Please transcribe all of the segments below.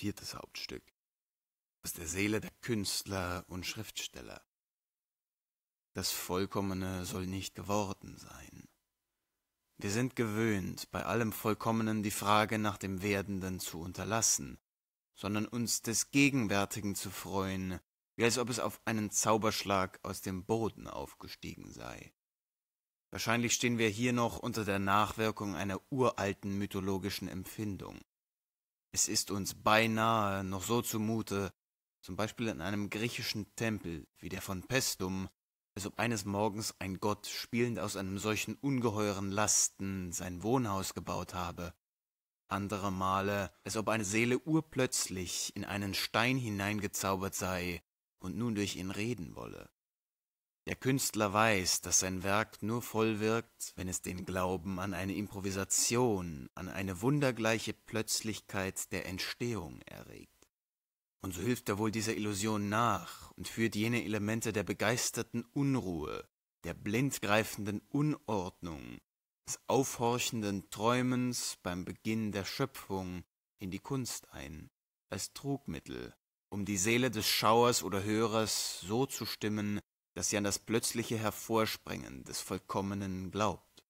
Viertes Hauptstück. Aus der Seele der Künstler und Schriftsteller. Das Vollkommene soll nicht geworden sein. Wir sind gewöhnt, bei allem Vollkommenen die Frage nach dem Werdenden zu unterlassen, sondern uns des Gegenwärtigen zu freuen, wie als ob es auf einen Zauberschlag aus dem Boden aufgestiegen sei. Wahrscheinlich stehen wir hier noch unter der Nachwirkung einer uralten mythologischen Empfindung. Es ist uns beinahe noch so zumute, zum Beispiel in einem griechischen Tempel wie der von Pestum, als ob eines Morgens ein Gott spielend aus einem solchen ungeheuren Lasten sein Wohnhaus gebaut habe, andere Male, als ob eine Seele urplötzlich in einen Stein hineingezaubert sei und nun durch ihn reden wolle. Der Künstler weiß, dass sein Werk nur voll wirkt, wenn es den Glauben an eine Improvisation, an eine wundergleiche Plötzlichkeit der Entstehung erregt. Und so hilft er wohl dieser Illusion nach und führt jene Elemente der begeisterten Unruhe, der blindgreifenden Unordnung, des aufhorchenden Träumens beim Beginn der Schöpfung in die Kunst ein, als Trugmittel, um die Seele des Schauers oder Hörers so zu stimmen, dass sie an das plötzliche Hervorspringen des Vollkommenen glaubt.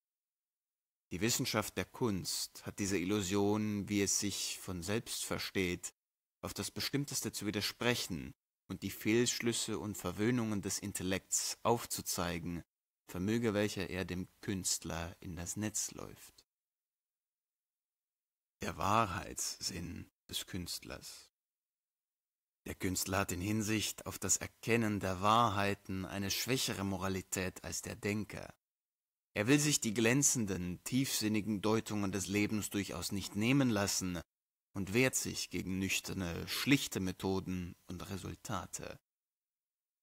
Die Wissenschaft der Kunst hat diese Illusion, wie es sich von selbst versteht, auf das Bestimmteste zu widersprechen und die Fehlschlüsse und Verwöhnungen des Intellekts aufzuzeigen, vermöge welcher er dem Künstler in das Netz läuft. Der Wahrheitssinn des Künstlers der Künstler hat in Hinsicht auf das Erkennen der Wahrheiten eine schwächere Moralität als der Denker. Er will sich die glänzenden, tiefsinnigen Deutungen des Lebens durchaus nicht nehmen lassen und wehrt sich gegen nüchterne, schlichte Methoden und Resultate.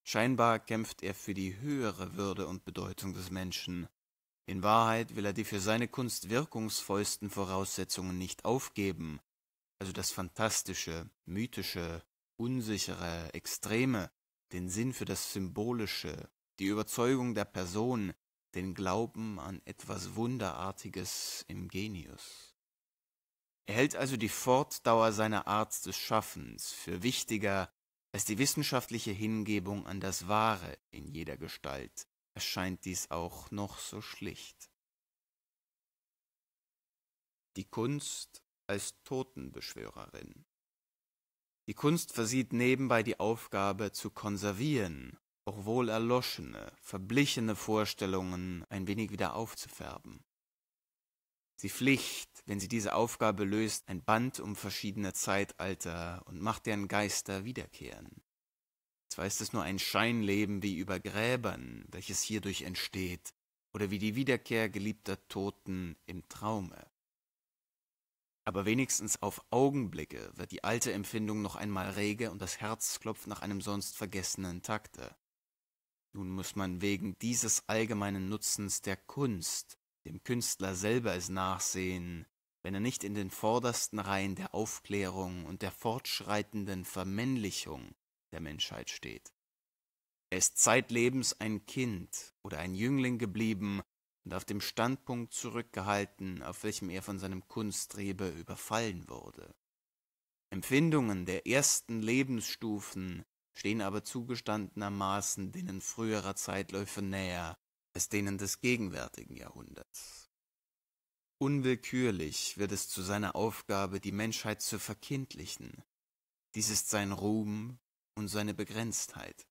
Scheinbar kämpft er für die höhere Würde und Bedeutung des Menschen. In Wahrheit will er die für seine Kunst wirkungsvollsten Voraussetzungen nicht aufgeben, also das Fantastische, Mythische, unsichere Extreme, den Sinn für das Symbolische, die Überzeugung der Person, den Glauben an etwas Wunderartiges im Genius. Er hält also die Fortdauer seiner Art des Schaffens für wichtiger als die wissenschaftliche Hingebung an das Wahre in jeder Gestalt, erscheint dies auch noch so schlicht. Die Kunst als Totenbeschwörerin die Kunst versieht nebenbei die Aufgabe zu konservieren, auch wohl erloschene, verblichene Vorstellungen ein wenig wieder aufzufärben. Sie pflicht, wenn sie diese Aufgabe löst, ein Band um verschiedene Zeitalter und macht deren Geister wiederkehren. Zwar ist es nur ein Scheinleben wie über Gräbern, welches hierdurch entsteht, oder wie die Wiederkehr geliebter Toten im Traume. Aber wenigstens auf Augenblicke wird die alte Empfindung noch einmal rege und das Herz klopft nach einem sonst vergessenen Takte. Nun muss man wegen dieses allgemeinen Nutzens der Kunst dem Künstler selber es nachsehen, wenn er nicht in den vordersten Reihen der Aufklärung und der fortschreitenden Vermännlichung der Menschheit steht. Er ist zeitlebens ein Kind oder ein Jüngling geblieben und auf dem Standpunkt zurückgehalten, auf welchem er von seinem Kunstrebe überfallen wurde. Empfindungen der ersten Lebensstufen stehen aber zugestandenermaßen denen früherer Zeitläufe näher als denen des gegenwärtigen Jahrhunderts. Unwillkürlich wird es zu seiner Aufgabe, die Menschheit zu verkindlichen. Dies ist sein Ruhm und seine Begrenztheit.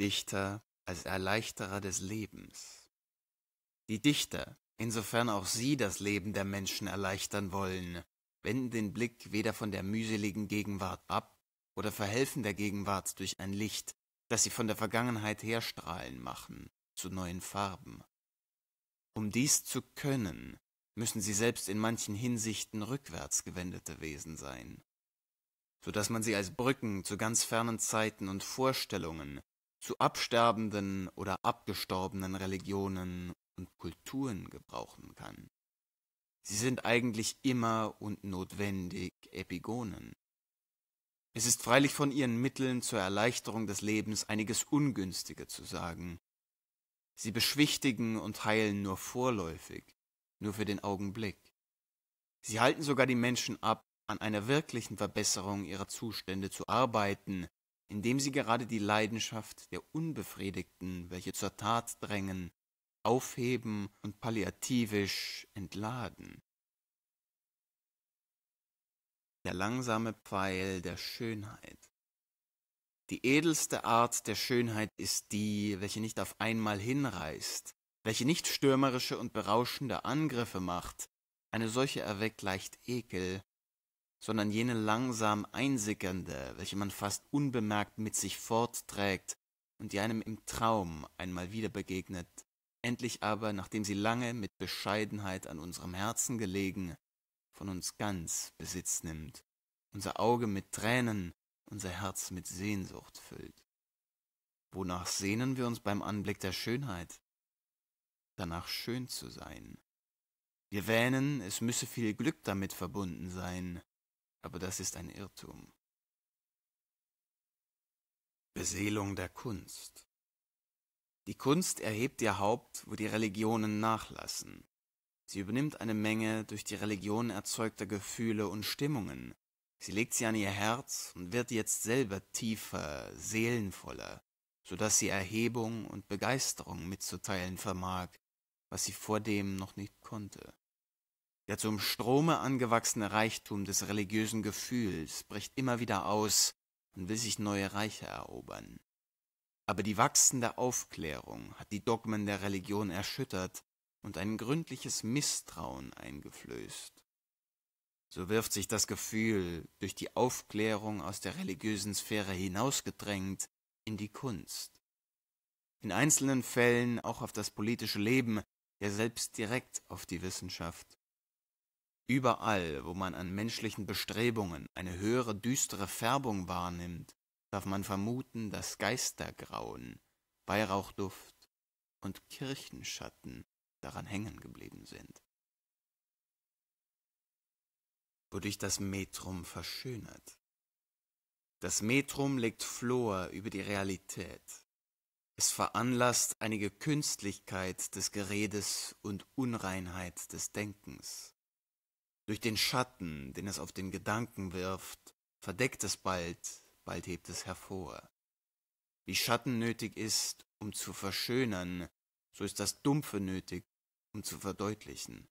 Dichter, als Erleichterer des Lebens. Die Dichter, insofern auch sie das Leben der Menschen erleichtern wollen, wenden den Blick weder von der mühseligen Gegenwart ab oder verhelfen der Gegenwart durch ein Licht, das sie von der Vergangenheit herstrahlen machen, zu neuen Farben. Um dies zu können, müssen sie selbst in manchen Hinsichten rückwärts gewendete Wesen sein, so dass man sie als Brücken zu ganz fernen Zeiten und Vorstellungen zu absterbenden oder abgestorbenen Religionen und Kulturen gebrauchen kann. Sie sind eigentlich immer und notwendig Epigonen. Es ist freilich von ihren Mitteln zur Erleichterung des Lebens einiges Ungünstige zu sagen. Sie beschwichtigen und heilen nur vorläufig, nur für den Augenblick. Sie halten sogar die Menschen ab, an einer wirklichen Verbesserung ihrer Zustände zu arbeiten indem sie gerade die Leidenschaft der Unbefriedigten, welche zur Tat drängen, aufheben und palliativisch entladen. Der langsame Pfeil der Schönheit. Die edelste Art der Schönheit ist die, welche nicht auf einmal hinreißt, welche nicht stürmerische und berauschende Angriffe macht, eine solche erweckt leicht Ekel, sondern jene langsam einsickernde, welche man fast unbemerkt mit sich fortträgt und die einem im Traum einmal wieder begegnet, endlich aber, nachdem sie lange mit Bescheidenheit an unserem Herzen gelegen, von uns ganz Besitz nimmt, unser Auge mit Tränen, unser Herz mit Sehnsucht füllt. Wonach sehnen wir uns beim Anblick der Schönheit? Danach schön zu sein. Wir wähnen, es müsse viel Glück damit verbunden sein. Aber das ist ein Irrtum. Beseelung der Kunst. Die Kunst erhebt ihr Haupt, wo die Religionen nachlassen. Sie übernimmt eine Menge durch die Religion erzeugter Gefühle und Stimmungen. Sie legt sie an ihr Herz und wird jetzt selber tiefer, seelenvoller, so dass sie Erhebung und Begeisterung mitzuteilen vermag, was sie vordem noch nicht konnte. Der zum Strome angewachsene Reichtum des religiösen Gefühls bricht immer wieder aus und will sich neue Reiche erobern. Aber die wachsende Aufklärung hat die Dogmen der Religion erschüttert und ein gründliches Misstrauen eingeflößt. So wirft sich das Gefühl, durch die Aufklärung aus der religiösen Sphäre hinausgedrängt, in die Kunst. In einzelnen Fällen auch auf das politische Leben, ja selbst direkt auf die Wissenschaft. Überall, wo man an menschlichen Bestrebungen eine höhere düstere Färbung wahrnimmt, darf man vermuten, dass Geistergrauen, Weihrauchduft und Kirchenschatten daran hängen geblieben sind. Wodurch das Metrum verschönert. Das Metrum legt Flor über die Realität. Es veranlasst einige Künstlichkeit des Geredes und Unreinheit des Denkens durch den Schatten, den es auf den Gedanken wirft, verdeckt es bald, bald hebt es hervor. Wie Schatten nötig ist, um zu verschönern, so ist das Dumpfe nötig, um zu verdeutlichen.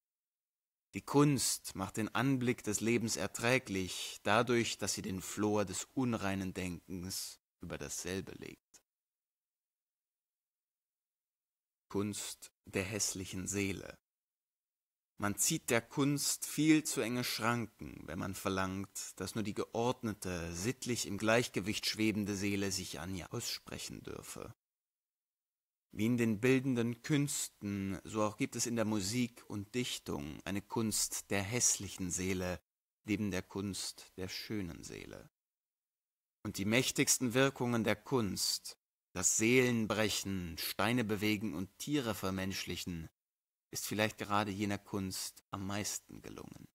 Die Kunst macht den Anblick des Lebens erträglich, dadurch, dass sie den Flor des unreinen Denkens über dasselbe legt. Kunst der hässlichen Seele man zieht der Kunst viel zu enge Schranken, wenn man verlangt, dass nur die geordnete, sittlich im Gleichgewicht schwebende Seele sich an ihr aussprechen dürfe. Wie in den bildenden Künsten, so auch gibt es in der Musik und Dichtung eine Kunst der hässlichen Seele neben der Kunst der schönen Seele. Und die mächtigsten Wirkungen der Kunst, das Seelenbrechen, Steine bewegen und Tiere vermenschlichen, ist vielleicht gerade jener Kunst am meisten gelungen.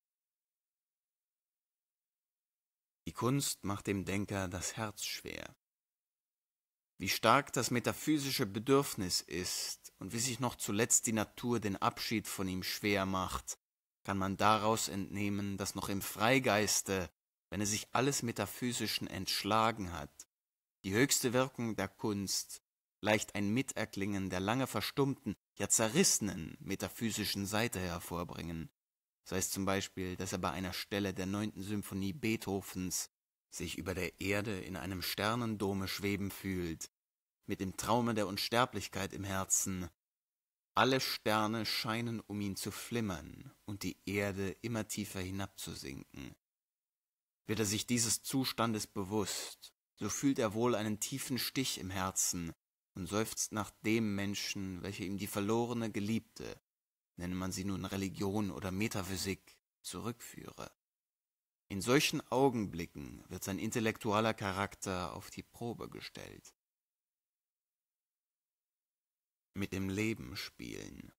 Die Kunst macht dem Denker das Herz schwer. Wie stark das metaphysische Bedürfnis ist und wie sich noch zuletzt die Natur den Abschied von ihm schwer macht, kann man daraus entnehmen, dass noch im Freigeiste, wenn er sich alles Metaphysischen entschlagen hat, die höchste Wirkung der Kunst leicht ein Miterklingen der lange verstummten, ja zerrissenen metaphysischen Seite hervorbringen, sei es zum Beispiel, dass er bei einer Stelle der neunten Symphonie Beethovens sich über der Erde in einem Sternendome schweben fühlt, mit dem Traume der Unsterblichkeit im Herzen. Alle Sterne scheinen um ihn zu flimmern und die Erde immer tiefer hinabzusinken. Wird er sich dieses Zustandes bewusst, so fühlt er wohl einen tiefen Stich im Herzen, und seufzt nach dem Menschen, welcher ihm die verlorene Geliebte, nenne man sie nun Religion oder Metaphysik, zurückführe. In solchen Augenblicken wird sein intellektualer Charakter auf die Probe gestellt. Mit dem Leben spielen.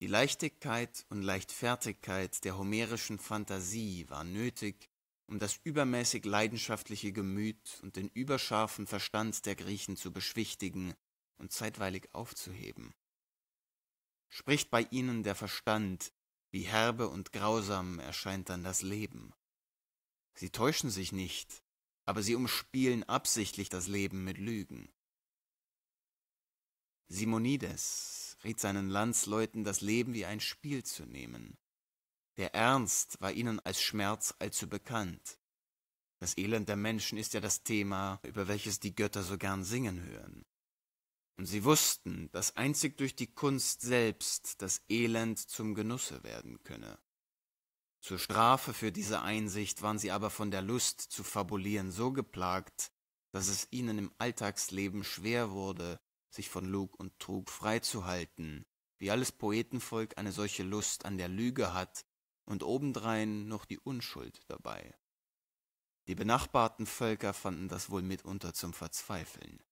Die Leichtigkeit und Leichtfertigkeit der homerischen Fantasie war nötig, um das übermäßig leidenschaftliche Gemüt und den überscharfen Verstand der Griechen zu beschwichtigen und zeitweilig aufzuheben. Spricht bei ihnen der Verstand, wie herbe und grausam erscheint dann das Leben. Sie täuschen sich nicht, aber sie umspielen absichtlich das Leben mit Lügen. Simonides riet seinen Landsleuten, das Leben wie ein Spiel zu nehmen. Der Ernst war ihnen als Schmerz allzu bekannt. Das Elend der Menschen ist ja das Thema, über welches die Götter so gern singen hören. Und sie wussten, dass einzig durch die Kunst selbst das Elend zum Genusse werden könne. Zur Strafe für diese Einsicht waren sie aber von der Lust zu fabulieren so geplagt, dass es ihnen im Alltagsleben schwer wurde, sich von Lug und Trug freizuhalten, wie alles Poetenvolk eine solche Lust an der Lüge hat, und obendrein noch die Unschuld dabei. Die benachbarten Völker fanden das wohl mitunter zum Verzweifeln.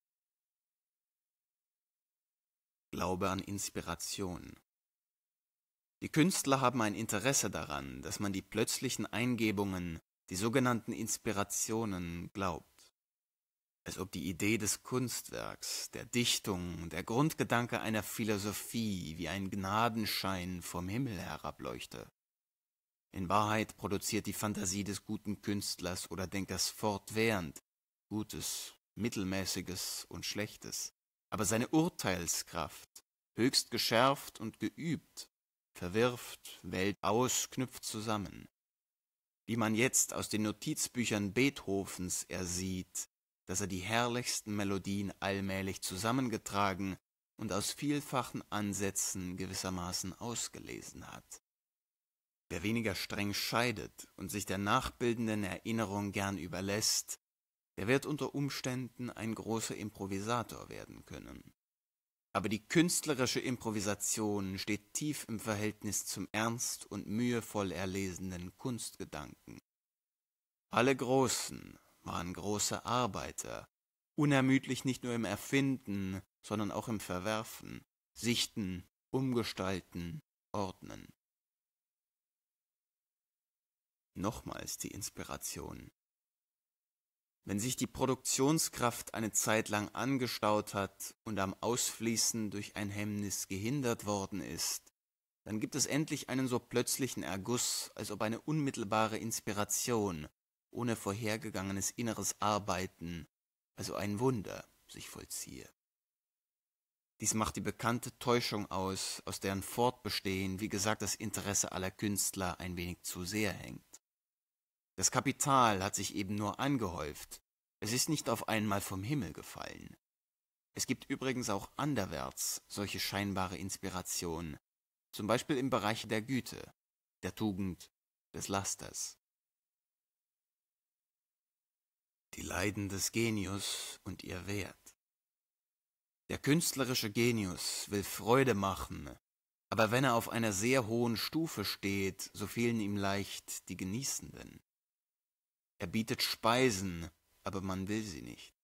Glaube an Inspiration. Die Künstler haben ein Interesse daran, dass man die plötzlichen Eingebungen, die sogenannten Inspirationen, glaubt. Als ob die Idee des Kunstwerks, der Dichtung, der Grundgedanke einer Philosophie wie ein Gnadenschein vom Himmel herableuchte. In Wahrheit produziert die Fantasie des guten Künstlers oder Denkers fortwährend Gutes, Mittelmäßiges und Schlechtes, aber seine Urteilskraft, höchst geschärft und geübt, verwirft, wählt aus, knüpft zusammen. Wie man jetzt aus den Notizbüchern Beethovens ersieht, dass er die herrlichsten Melodien allmählich zusammengetragen und aus vielfachen Ansätzen gewissermaßen ausgelesen hat. Wer weniger streng scheidet und sich der nachbildenden Erinnerung gern überlässt, der wird unter Umständen ein großer Improvisator werden können. Aber die künstlerische Improvisation steht tief im Verhältnis zum ernst und mühevoll erlesenen Kunstgedanken. Alle Großen waren große Arbeiter, unermüdlich nicht nur im Erfinden, sondern auch im Verwerfen, Sichten, Umgestalten, Ordnen. Nochmals die Inspiration. Wenn sich die Produktionskraft eine Zeit lang angestaut hat und am Ausfließen durch ein Hemmnis gehindert worden ist, dann gibt es endlich einen so plötzlichen Erguss, als ob eine unmittelbare Inspiration, ohne vorhergegangenes inneres Arbeiten, also ein Wunder, sich vollziehe. Dies macht die bekannte Täuschung aus, aus deren Fortbestehen, wie gesagt, das Interesse aller Künstler ein wenig zu sehr hängt. Das Kapital hat sich eben nur angehäuft. Es ist nicht auf einmal vom Himmel gefallen. Es gibt übrigens auch anderwärts solche scheinbare Inspiration, zum Beispiel im Bereich der Güte, der Tugend, des Lasters. Die Leiden des Genius und ihr Wert. Der künstlerische Genius will Freude machen, aber wenn er auf einer sehr hohen Stufe steht, so fehlen ihm leicht die Genießenden. Er bietet Speisen, aber man will sie nicht.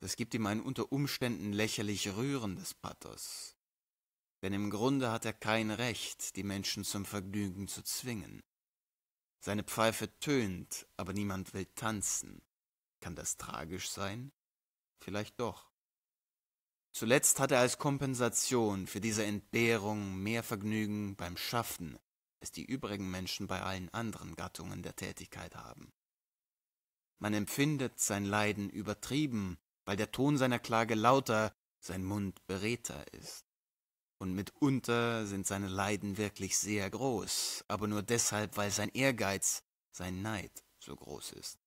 Das gibt ihm ein unter Umständen lächerlich rührendes Pathos. Denn im Grunde hat er kein Recht, die Menschen zum Vergnügen zu zwingen. Seine Pfeife tönt, aber niemand will tanzen. Kann das tragisch sein? Vielleicht doch. Zuletzt hat er als Kompensation für diese Entbehrung mehr Vergnügen beim Schaffen, als die übrigen Menschen bei allen anderen Gattungen der Tätigkeit haben man empfindet sein Leiden übertrieben, weil der Ton seiner Klage lauter, sein Mund beredter ist. Und mitunter sind seine Leiden wirklich sehr groß, aber nur deshalb, weil sein Ehrgeiz, sein Neid so groß ist.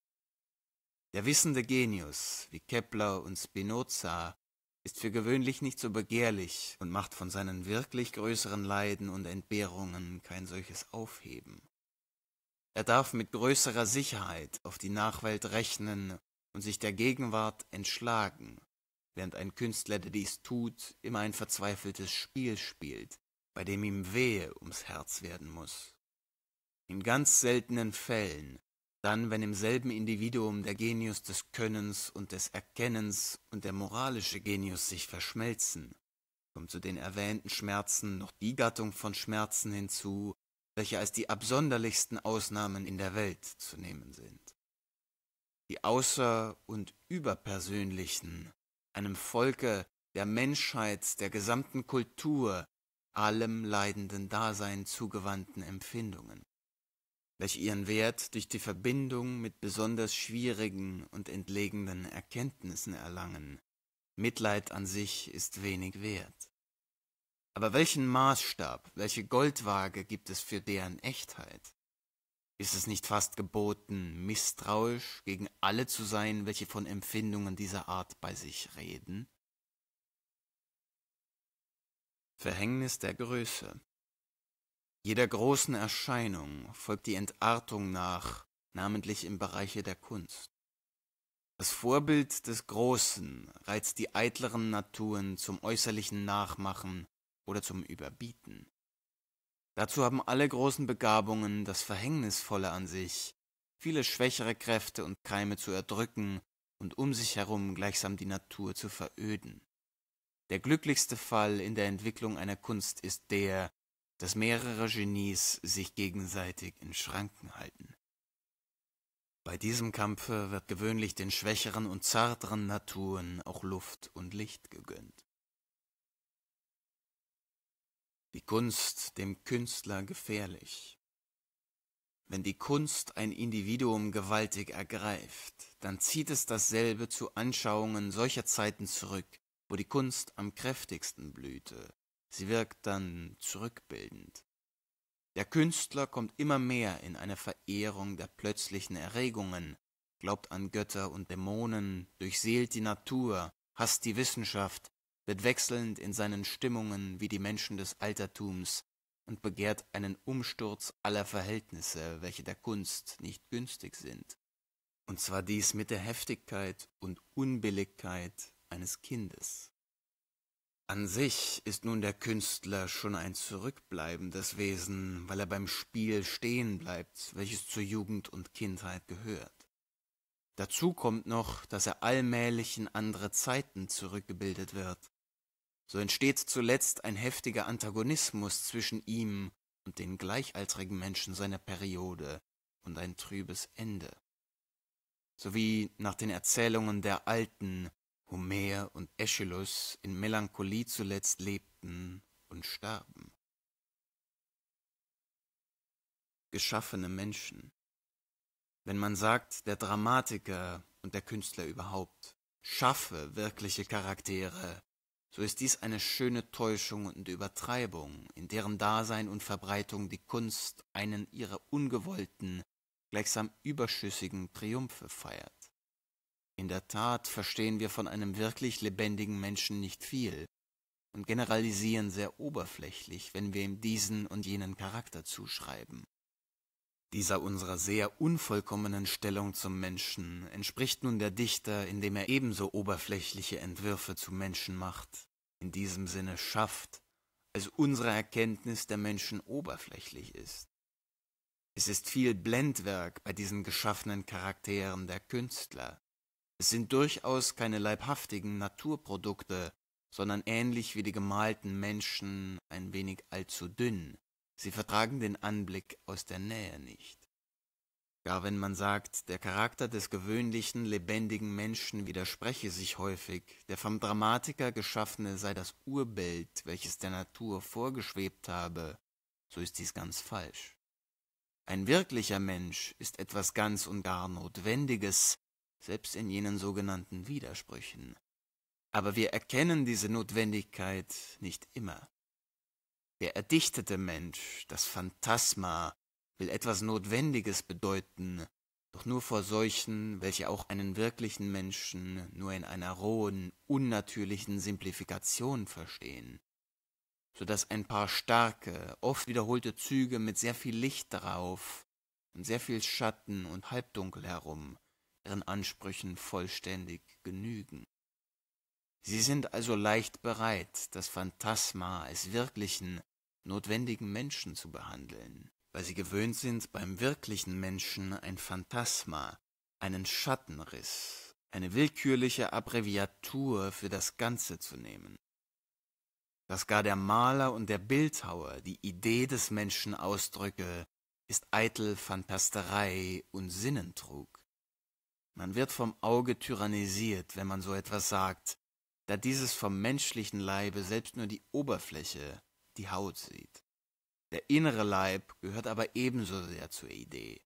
Der wissende Genius, wie Kepler und Spinoza, ist für gewöhnlich nicht so begehrlich und macht von seinen wirklich größeren Leiden und Entbehrungen kein solches Aufheben. Er darf mit größerer Sicherheit auf die Nachwelt rechnen und sich der Gegenwart entschlagen, während ein Künstler, der dies tut, immer ein verzweifeltes Spiel spielt, bei dem ihm Wehe ums Herz werden muss. In ganz seltenen Fällen, dann wenn im selben Individuum der Genius des Könnens und des Erkennens und der moralische Genius sich verschmelzen, kommt zu den erwähnten Schmerzen noch die Gattung von Schmerzen hinzu, welche als die absonderlichsten Ausnahmen in der Welt zu nehmen sind. Die außer- und überpersönlichen, einem Volke, der Menschheit, der gesamten Kultur, allem leidenden Dasein zugewandten Empfindungen, welche ihren Wert durch die Verbindung mit besonders schwierigen und entlegenen Erkenntnissen erlangen. Mitleid an sich ist wenig wert. Aber welchen Maßstab, welche Goldwaage gibt es für deren Echtheit? Ist es nicht fast geboten, misstrauisch gegen alle zu sein, welche von Empfindungen dieser Art bei sich reden? Verhängnis der Größe Jeder großen Erscheinung folgt die Entartung nach, namentlich im Bereiche der Kunst. Das Vorbild des Großen reizt die eitleren Naturen zum äußerlichen Nachmachen oder zum Überbieten. Dazu haben alle großen Begabungen das Verhängnisvolle an sich, viele schwächere Kräfte und Keime zu erdrücken und um sich herum gleichsam die Natur zu veröden. Der glücklichste Fall in der Entwicklung einer Kunst ist der, dass mehrere Genies sich gegenseitig in Schranken halten. Bei diesem Kampfe wird gewöhnlich den schwächeren und zarteren Naturen auch Luft und Licht gegönnt die Kunst dem Künstler gefährlich. Wenn die Kunst ein Individuum gewaltig ergreift, dann zieht es dasselbe zu Anschauungen solcher Zeiten zurück, wo die Kunst am kräftigsten blühte. Sie wirkt dann zurückbildend. Der Künstler kommt immer mehr in eine Verehrung der plötzlichen Erregungen, glaubt an Götter und Dämonen, durchseelt die Natur, hasst die Wissenschaft, wird wechselnd in seinen Stimmungen wie die Menschen des Altertums und begehrt einen Umsturz aller Verhältnisse, welche der Kunst nicht günstig sind. Und zwar dies mit der Heftigkeit und Unbilligkeit eines Kindes. An sich ist nun der Künstler schon ein zurückbleibendes Wesen, weil er beim Spiel stehen bleibt, welches zur Jugend und Kindheit gehört. Dazu kommt noch, dass er allmählich in andere Zeiten zurückgebildet wird, so entsteht zuletzt ein heftiger Antagonismus zwischen ihm und den gleichaltrigen Menschen seiner Periode und ein trübes Ende. So wie nach den Erzählungen der Alten Homer und Aeschylus in Melancholie zuletzt lebten und starben. Geschaffene Menschen. Wenn man sagt, der Dramatiker und der Künstler überhaupt schaffe wirkliche Charaktere, so ist dies eine schöne Täuschung und Übertreibung, in deren Dasein und Verbreitung die Kunst einen ihrer ungewollten, gleichsam überschüssigen Triumphe feiert. In der Tat verstehen wir von einem wirklich lebendigen Menschen nicht viel und generalisieren sehr oberflächlich, wenn wir ihm diesen und jenen Charakter zuschreiben. Dieser unserer sehr unvollkommenen Stellung zum Menschen entspricht nun der Dichter, indem er ebenso oberflächliche Entwürfe zu Menschen macht, in diesem Sinne schafft, als unsere Erkenntnis der Menschen oberflächlich ist. Es ist viel Blendwerk bei diesen geschaffenen Charakteren der Künstler. Es sind durchaus keine leibhaftigen Naturprodukte, sondern ähnlich wie die gemalten Menschen ein wenig allzu dünn, Sie vertragen den Anblick aus der Nähe nicht. Gar wenn man sagt, der Charakter des gewöhnlichen, lebendigen Menschen widerspreche sich häufig, der vom Dramatiker geschaffene sei das Urbild, welches der Natur vorgeschwebt habe, so ist dies ganz falsch. Ein wirklicher Mensch ist etwas ganz und gar Notwendiges, selbst in jenen sogenannten Widersprüchen. Aber wir erkennen diese Notwendigkeit nicht immer. Der erdichtete Mensch, das Phantasma, will etwas Notwendiges bedeuten, doch nur vor solchen, welche auch einen wirklichen Menschen nur in einer rohen, unnatürlichen Simplifikation verstehen, so dass ein paar starke, oft wiederholte Züge mit sehr viel Licht darauf und sehr viel Schatten und Halbdunkel herum ihren Ansprüchen vollständig genügen. Sie sind also leicht bereit, das Phantasma als wirklichen, notwendigen Menschen zu behandeln, weil sie gewöhnt sind, beim wirklichen Menschen ein Phantasma, einen Schattenriss, eine willkürliche Abbreviatur für das Ganze zu nehmen. Dass gar der Maler und der Bildhauer die Idee des Menschen ausdrücke, ist eitel Phantasterei und Sinnentrug. Man wird vom Auge tyrannisiert, wenn man so etwas sagt, da dieses vom menschlichen Leibe selbst nur die Oberfläche, die Haut sieht. Der innere Leib gehört aber ebenso sehr zur Idee.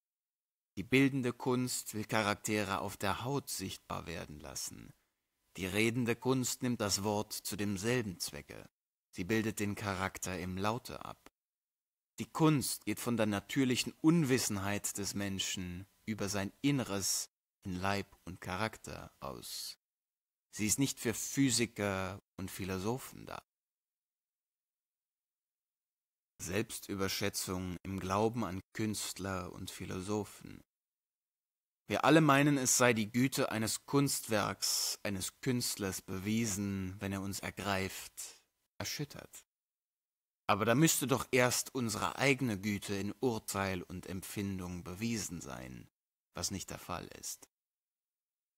Die bildende Kunst will Charaktere auf der Haut sichtbar werden lassen. Die redende Kunst nimmt das Wort zu demselben Zwecke. Sie bildet den Charakter im Laute ab. Die Kunst geht von der natürlichen Unwissenheit des Menschen über sein Inneres in Leib und Charakter aus. Sie ist nicht für Physiker und Philosophen da. Selbstüberschätzung im Glauben an Künstler und Philosophen. Wir alle meinen, es sei die Güte eines Kunstwerks, eines Künstlers bewiesen, wenn er uns ergreift, erschüttert. Aber da müsste doch erst unsere eigene Güte in Urteil und Empfindung bewiesen sein, was nicht der Fall ist.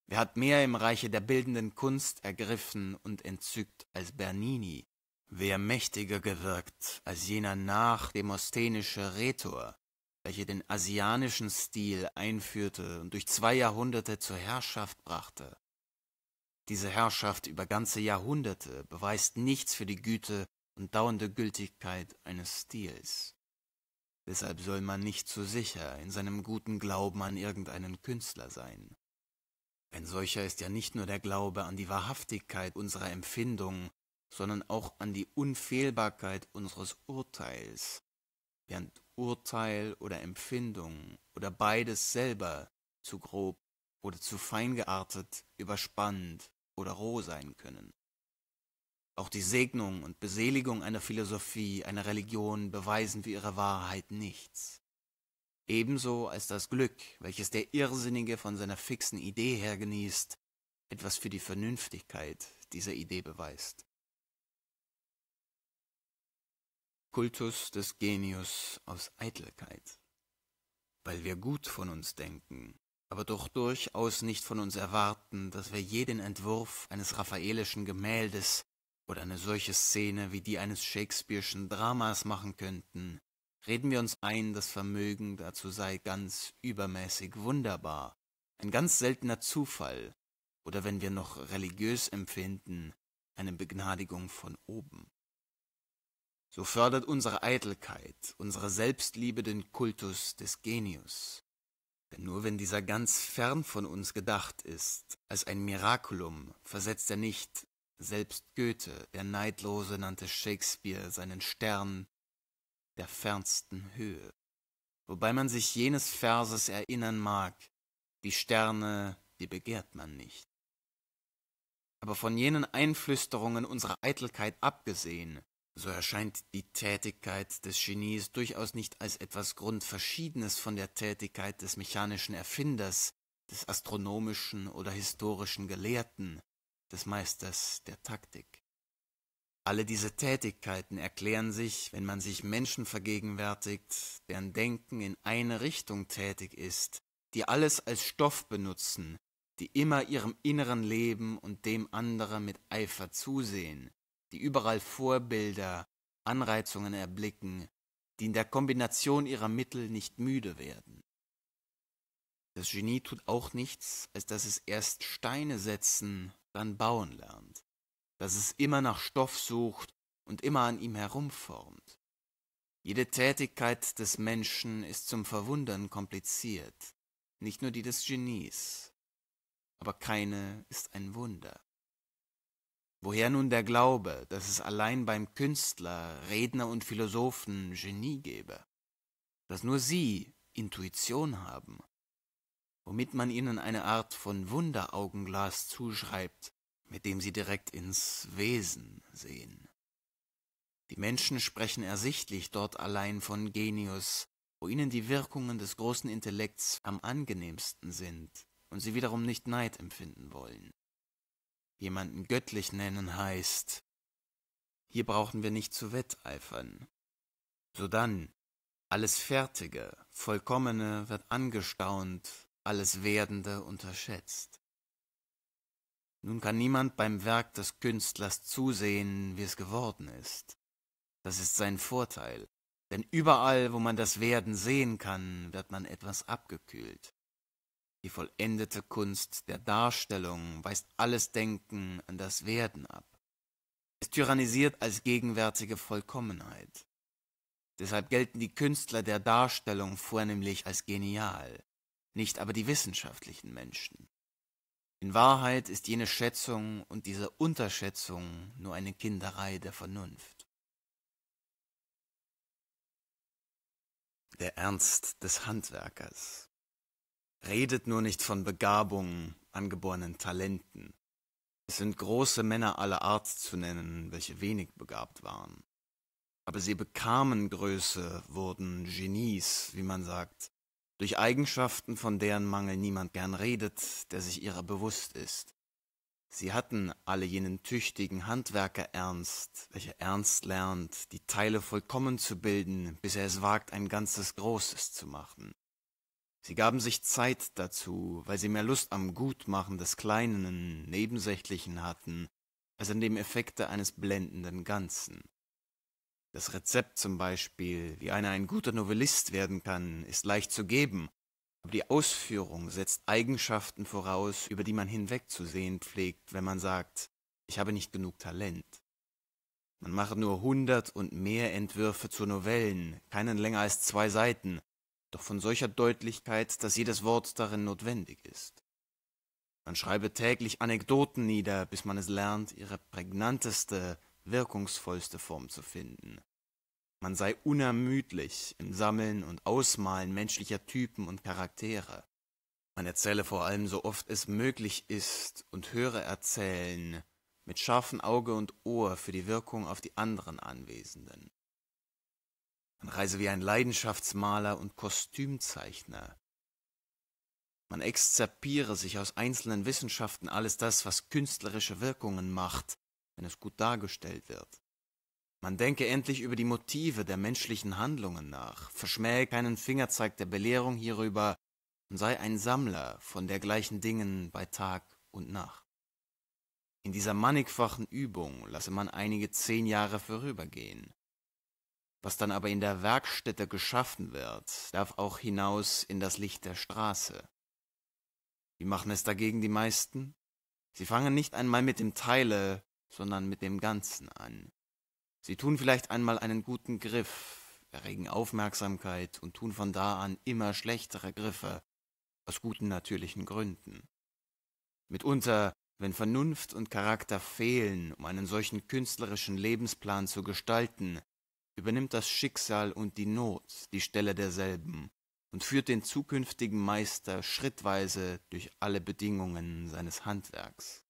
Wer hat mehr im Reiche der bildenden Kunst ergriffen und entzückt als Bernini, wer mächtiger gewirkt als jener nachdemosthenische Rhetor, welcher den asianischen Stil einführte und durch zwei Jahrhunderte zur Herrschaft brachte. Diese Herrschaft über ganze Jahrhunderte beweist nichts für die Güte und dauernde Gültigkeit eines Stils. Deshalb soll man nicht zu sicher in seinem guten Glauben an irgendeinen Künstler sein. Ein solcher ist ja nicht nur der Glaube an die Wahrhaftigkeit unserer Empfindung sondern auch an die Unfehlbarkeit unseres Urteils, während Urteil oder Empfindung oder beides selber zu grob oder zu fein geartet, überspannt oder roh sein können. Auch die Segnung und Beseligung einer Philosophie, einer Religion beweisen für ihre Wahrheit nichts. Ebenso als das Glück, welches der Irrsinnige von seiner fixen Idee her genießt, etwas für die Vernünftigkeit dieser Idee beweist. Kultus des Genius aus Eitelkeit. Weil wir gut von uns denken, aber doch durchaus nicht von uns erwarten, dass wir jeden Entwurf eines raffaelischen Gemäldes oder eine solche Szene wie die eines Shakespeare'schen Dramas machen könnten, reden wir uns ein, das Vermögen dazu sei ganz übermäßig wunderbar, ein ganz seltener Zufall, oder wenn wir noch religiös empfinden, eine Begnadigung von oben. So fördert unsere Eitelkeit, unsere Selbstliebe den Kultus des Genius. Denn nur wenn dieser ganz fern von uns gedacht ist, als ein Mirakulum, versetzt er nicht, selbst Goethe, der Neidlose, nannte Shakespeare seinen Stern der fernsten Höhe. Wobei man sich jenes Verses erinnern mag, die Sterne, die begehrt man nicht. Aber von jenen Einflüsterungen unserer Eitelkeit abgesehen, so erscheint die Tätigkeit des Genies durchaus nicht als etwas Grundverschiedenes von der Tätigkeit des mechanischen Erfinders, des astronomischen oder historischen Gelehrten, des Meisters der Taktik. Alle diese Tätigkeiten erklären sich, wenn man sich Menschen vergegenwärtigt, deren Denken in eine Richtung tätig ist, die alles als Stoff benutzen, die immer ihrem inneren Leben und dem anderen mit Eifer zusehen, die überall Vorbilder, Anreizungen erblicken, die in der Kombination ihrer Mittel nicht müde werden. Das Genie tut auch nichts, als dass es erst Steine setzen, dann bauen lernt, dass es immer nach Stoff sucht und immer an ihm herumformt. Jede Tätigkeit des Menschen ist zum Verwundern kompliziert, nicht nur die des Genies, aber keine ist ein Wunder. Woher nun der Glaube, dass es allein beim Künstler, Redner und Philosophen Genie gebe, dass nur sie Intuition haben, womit man ihnen eine Art von Wunderaugenglas zuschreibt, mit dem sie direkt ins Wesen sehen. Die Menschen sprechen ersichtlich dort allein von Genius, wo ihnen die Wirkungen des großen Intellekts am angenehmsten sind und sie wiederum nicht Neid empfinden wollen jemanden göttlich nennen heißt, hier brauchen wir nicht zu wetteifern. Sodann, alles Fertige, Vollkommene wird angestaunt, alles Werdende unterschätzt. Nun kann niemand beim Werk des Künstlers zusehen, wie es geworden ist. Das ist sein Vorteil, denn überall, wo man das Werden sehen kann, wird man etwas abgekühlt. Die vollendete Kunst der Darstellung weist alles Denken an das Werden ab. Es tyrannisiert als gegenwärtige Vollkommenheit. Deshalb gelten die Künstler der Darstellung vornehmlich als genial, nicht aber die wissenschaftlichen Menschen. In Wahrheit ist jene Schätzung und diese Unterschätzung nur eine Kinderei der Vernunft. Der Ernst des Handwerkers Redet nur nicht von Begabungen, angeborenen Talenten. Es sind große Männer aller Art zu nennen, welche wenig begabt waren. Aber sie bekamen Größe, wurden Genies, wie man sagt, durch Eigenschaften, von deren Mangel niemand gern redet, der sich ihrer bewusst ist. Sie hatten alle jenen tüchtigen Handwerker ernst, welcher ernst lernt, die Teile vollkommen zu bilden, bis er es wagt, ein ganzes Großes zu machen. Sie gaben sich Zeit dazu, weil sie mehr Lust am Gutmachen des Kleinen, Nebensächlichen hatten, als an dem Effekte eines blendenden Ganzen. Das Rezept zum Beispiel, wie einer ein guter Novellist werden kann, ist leicht zu geben, aber die Ausführung setzt Eigenschaften voraus, über die man hinwegzusehen pflegt, wenn man sagt, ich habe nicht genug Talent. Man mache nur hundert und mehr Entwürfe zu Novellen, keinen länger als zwei Seiten, doch von solcher Deutlichkeit, dass jedes Wort darin notwendig ist. Man schreibe täglich Anekdoten nieder, bis man es lernt, ihre prägnanteste, wirkungsvollste Form zu finden. Man sei unermüdlich im Sammeln und Ausmalen menschlicher Typen und Charaktere. Man erzähle vor allem so oft es möglich ist und höre erzählen, mit scharfem Auge und Ohr für die Wirkung auf die anderen Anwesenden. Man reise wie ein Leidenschaftsmaler und Kostümzeichner. Man exzerpiere sich aus einzelnen Wissenschaften alles das, was künstlerische Wirkungen macht, wenn es gut dargestellt wird. Man denke endlich über die Motive der menschlichen Handlungen nach, verschmähe keinen Fingerzeig der Belehrung hierüber und sei ein Sammler von dergleichen Dingen bei Tag und Nacht. In dieser mannigfachen Übung lasse man einige zehn Jahre vorübergehen. Was dann aber in der Werkstätte geschaffen wird, darf auch hinaus in das Licht der Straße. Wie machen es dagegen die meisten? Sie fangen nicht einmal mit dem Teile, sondern mit dem Ganzen an. Sie tun vielleicht einmal einen guten Griff, erregen Aufmerksamkeit und tun von da an immer schlechtere Griffe, aus guten natürlichen Gründen. Mitunter, wenn Vernunft und Charakter fehlen, um einen solchen künstlerischen Lebensplan zu gestalten, übernimmt das Schicksal und die Not die Stelle derselben und führt den zukünftigen Meister schrittweise durch alle Bedingungen seines Handwerks.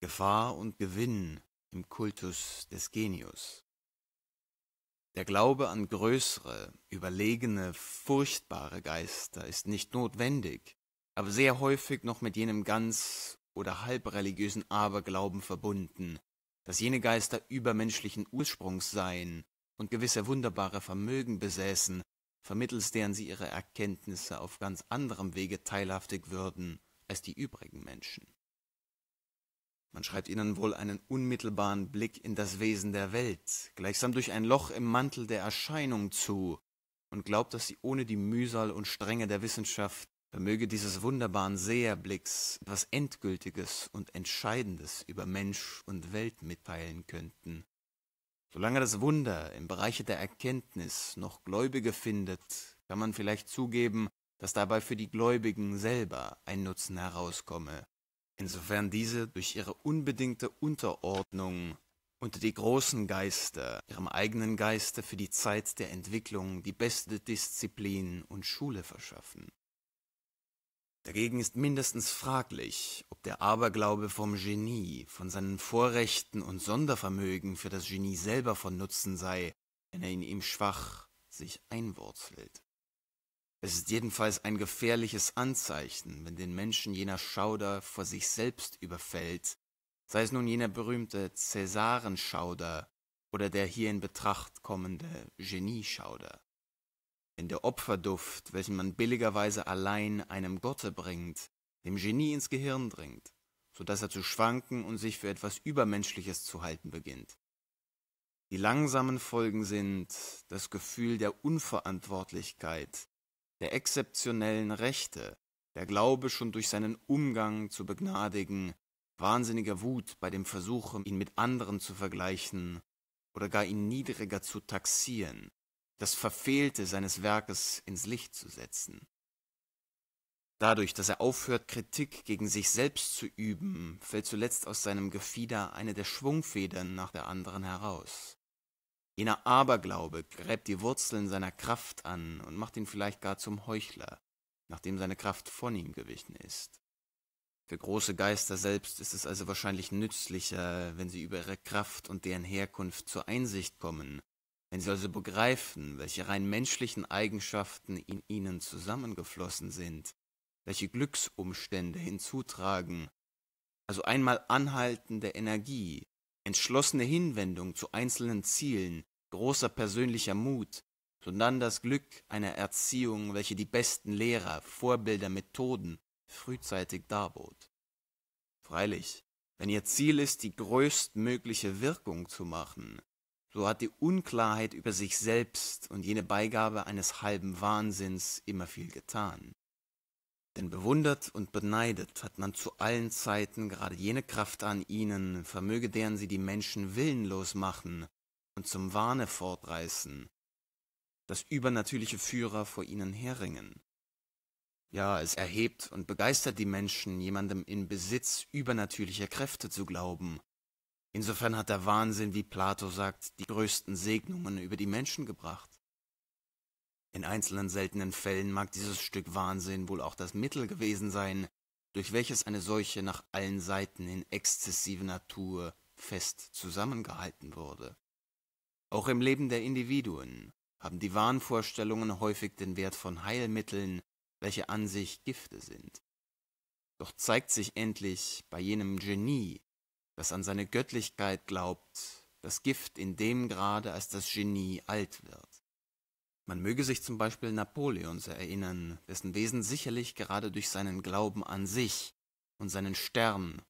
Gefahr und Gewinn im Kultus des Genius. Der Glaube an größere, überlegene, furchtbare Geister ist nicht notwendig, aber sehr häufig noch mit jenem ganz oder halbreligiösen Aberglauben verbunden, dass jene Geister übermenschlichen Ursprungs seien und gewisse wunderbare Vermögen besäßen, vermittels deren sie ihre Erkenntnisse auf ganz anderem Wege teilhaftig würden als die übrigen Menschen. Man schreibt ihnen wohl einen unmittelbaren Blick in das Wesen der Welt, gleichsam durch ein Loch im Mantel der Erscheinung zu, und glaubt, dass sie ohne die Mühsal und Strenge der Wissenschaft möge dieses wunderbaren Seherblicks was Endgültiges und Entscheidendes über Mensch und Welt mitteilen könnten. Solange das Wunder im Bereich der Erkenntnis noch Gläubige findet, kann man vielleicht zugeben, dass dabei für die Gläubigen selber ein Nutzen herauskomme, insofern diese durch ihre unbedingte Unterordnung unter die großen Geister, ihrem eigenen Geiste für die Zeit der Entwicklung die beste Disziplin und Schule verschaffen. Dagegen ist mindestens fraglich, ob der Aberglaube vom Genie, von seinen Vorrechten und Sondervermögen für das Genie selber von Nutzen sei, wenn er in ihm schwach sich einwurzelt. Es ist jedenfalls ein gefährliches Anzeichen, wenn den Menschen jener Schauder vor sich selbst überfällt, sei es nun jener berühmte Cäsarenschauder oder der hier in Betracht kommende Genieschauder. Wenn der Opferduft, welchen man billigerweise allein einem Gotte bringt, dem Genie ins Gehirn dringt, so dass er zu schwanken und sich für etwas Übermenschliches zu halten beginnt. Die langsamen Folgen sind das Gefühl der Unverantwortlichkeit, der exzeptionellen Rechte, der Glaube schon durch seinen Umgang zu begnadigen, wahnsinniger Wut bei dem Versuch, ihn mit anderen zu vergleichen oder gar ihn niedriger zu taxieren, das Verfehlte seines Werkes ins Licht zu setzen. Dadurch, dass er aufhört, Kritik gegen sich selbst zu üben, fällt zuletzt aus seinem Gefieder eine der Schwungfedern nach der anderen heraus. Jener Aberglaube gräbt die Wurzeln seiner Kraft an und macht ihn vielleicht gar zum Heuchler, nachdem seine Kraft von ihm gewichen ist. Für große Geister selbst ist es also wahrscheinlich nützlicher, wenn sie über ihre Kraft und deren Herkunft zur Einsicht kommen wenn sie also begreifen, welche rein menschlichen Eigenschaften in ihnen zusammengeflossen sind, welche Glücksumstände hinzutragen, also einmal anhaltende Energie, entschlossene Hinwendung zu einzelnen Zielen, großer persönlicher Mut, sondern das Glück einer Erziehung, welche die besten Lehrer, Vorbilder, Methoden frühzeitig darbot. Freilich, wenn ihr Ziel ist, die größtmögliche Wirkung zu machen, so hat die Unklarheit über sich selbst und jene Beigabe eines halben Wahnsinns immer viel getan. Denn bewundert und beneidet hat man zu allen Zeiten gerade jene Kraft an ihnen, vermöge deren sie die Menschen willenlos machen und zum Wahne fortreißen, das übernatürliche Führer vor ihnen herringen. Ja, es erhebt und begeistert die Menschen, jemandem in Besitz übernatürlicher Kräfte zu glauben Insofern hat der Wahnsinn, wie Plato sagt, die größten Segnungen über die Menschen gebracht. In einzelnen seltenen Fällen mag dieses Stück Wahnsinn wohl auch das Mittel gewesen sein, durch welches eine solche nach allen Seiten in exzessive Natur fest zusammengehalten wurde. Auch im Leben der Individuen haben die Wahnvorstellungen häufig den Wert von Heilmitteln, welche an sich Gifte sind. Doch zeigt sich endlich bei jenem Genie, das an seine Göttlichkeit glaubt, das Gift in dem Grade, als das Genie alt wird. Man möge sich zum Beispiel Napoleons erinnern, dessen Wesen sicherlich gerade durch seinen Glauben an sich und seinen Stern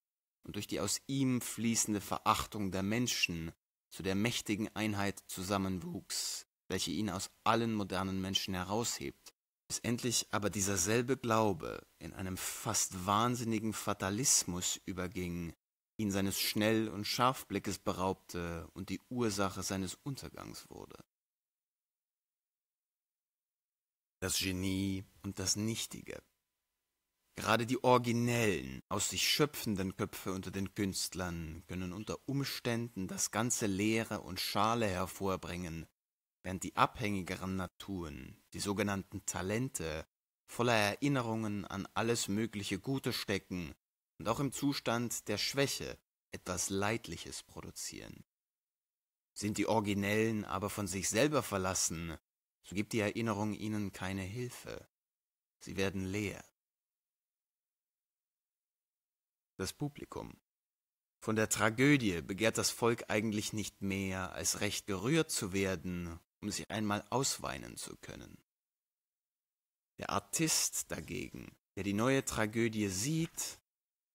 und durch die aus ihm fließende Verachtung der Menschen zu der mächtigen Einheit zusammenwuchs, welche ihn aus allen modernen Menschen heraushebt, bis endlich aber dieser selbe Glaube in einem fast wahnsinnigen Fatalismus überging, ihn seines Schnell- und Scharfblickes beraubte und die Ursache seines Untergangs wurde. Das Genie und das Nichtige. Gerade die originellen, aus sich schöpfenden Köpfe unter den Künstlern können unter Umständen das ganze Leere und Schale hervorbringen, während die abhängigeren Naturen, die sogenannten Talente, voller Erinnerungen an alles mögliche Gute stecken und auch im Zustand der Schwäche etwas Leidliches produzieren. Sind die Originellen aber von sich selber verlassen, so gibt die Erinnerung ihnen keine Hilfe. Sie werden leer. Das Publikum. Von der Tragödie begehrt das Volk eigentlich nicht mehr, als recht gerührt zu werden, um sich einmal ausweinen zu können. Der Artist dagegen, der die neue Tragödie sieht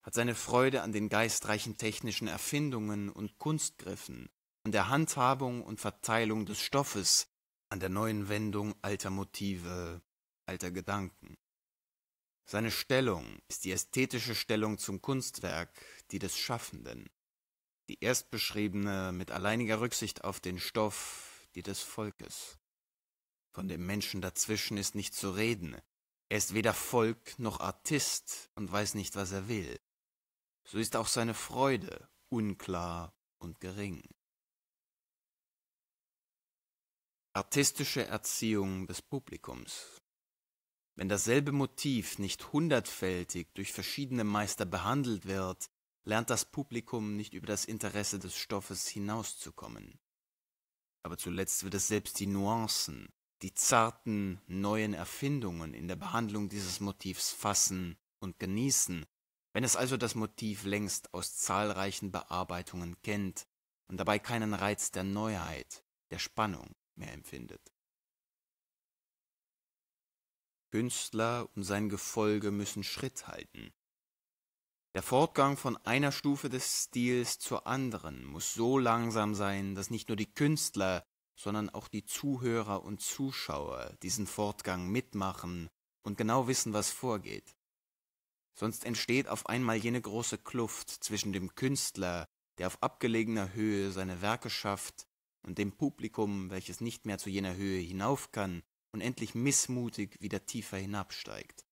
hat seine Freude an den geistreichen technischen Erfindungen und Kunstgriffen, an der Handhabung und Verteilung des Stoffes, an der neuen Wendung alter Motive, alter Gedanken. Seine Stellung ist die ästhetische Stellung zum Kunstwerk, die des Schaffenden, die erstbeschriebene mit alleiniger Rücksicht auf den Stoff, die des Volkes. Von dem Menschen dazwischen ist nicht zu reden, er ist weder Volk noch Artist und weiß nicht, was er will so ist auch seine Freude unklar und gering. Artistische Erziehung des Publikums. Wenn dasselbe Motiv nicht hundertfältig durch verschiedene Meister behandelt wird, lernt das Publikum nicht über das Interesse des Stoffes hinauszukommen. Aber zuletzt wird es selbst die Nuancen, die zarten, neuen Erfindungen in der Behandlung dieses Motivs fassen und genießen, wenn es also das Motiv längst aus zahlreichen Bearbeitungen kennt und dabei keinen Reiz der Neuheit, der Spannung mehr empfindet. Künstler und sein Gefolge müssen Schritt halten. Der Fortgang von einer Stufe des Stils zur anderen muss so langsam sein, dass nicht nur die Künstler, sondern auch die Zuhörer und Zuschauer diesen Fortgang mitmachen und genau wissen, was vorgeht sonst entsteht auf einmal jene große Kluft zwischen dem Künstler, der auf abgelegener Höhe seine Werke schafft, und dem Publikum, welches nicht mehr zu jener Höhe hinauf kann und endlich missmutig wieder tiefer hinabsteigt.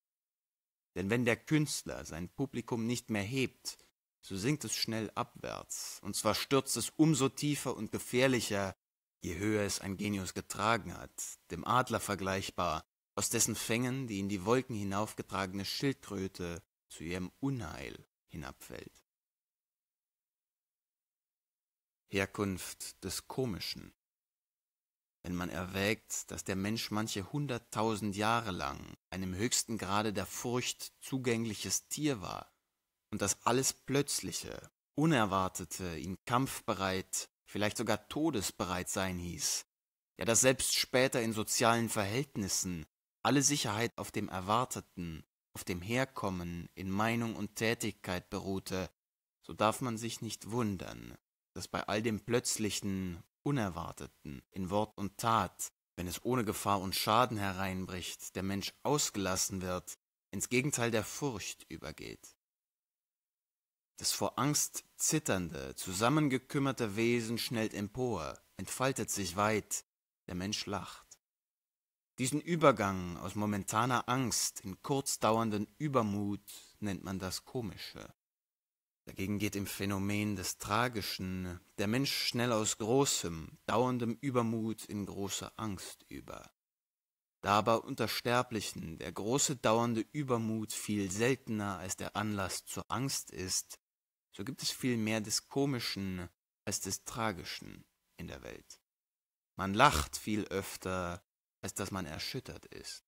Denn wenn der Künstler sein Publikum nicht mehr hebt, so sinkt es schnell abwärts, und zwar stürzt es umso tiefer und gefährlicher, je höher es ein Genius getragen hat, dem Adler vergleichbar, aus dessen Fängen die in die Wolken hinaufgetragene Schildkröte zu ihrem Unheil hinabfällt. Herkunft des Komischen. Wenn man erwägt, dass der Mensch manche hunderttausend Jahre lang ein im höchsten Grade der Furcht zugängliches Tier war und dass alles Plötzliche, Unerwartete ihn kampfbereit, vielleicht sogar todesbereit sein hieß, ja dass selbst später in sozialen Verhältnissen alle Sicherheit auf dem Erwarteten auf dem Herkommen in Meinung und Tätigkeit beruhte, so darf man sich nicht wundern, dass bei all dem Plötzlichen, Unerwarteten in Wort und Tat, wenn es ohne Gefahr und Schaden hereinbricht, der Mensch ausgelassen wird, ins Gegenteil der Furcht übergeht. Das vor Angst zitternde, zusammengekümmerte Wesen schnellt empor, entfaltet sich weit, der Mensch lacht. Diesen Übergang aus momentaner Angst in kurzdauernden Übermut nennt man das Komische. Dagegen geht im Phänomen des Tragischen der Mensch schnell aus großem, dauerndem Übermut in große Angst über. Da bei Untersterblichen der große dauernde Übermut viel seltener als der Anlass zur Angst ist, so gibt es viel mehr des Komischen als des Tragischen in der Welt. Man lacht viel öfter, als dass man erschüttert ist.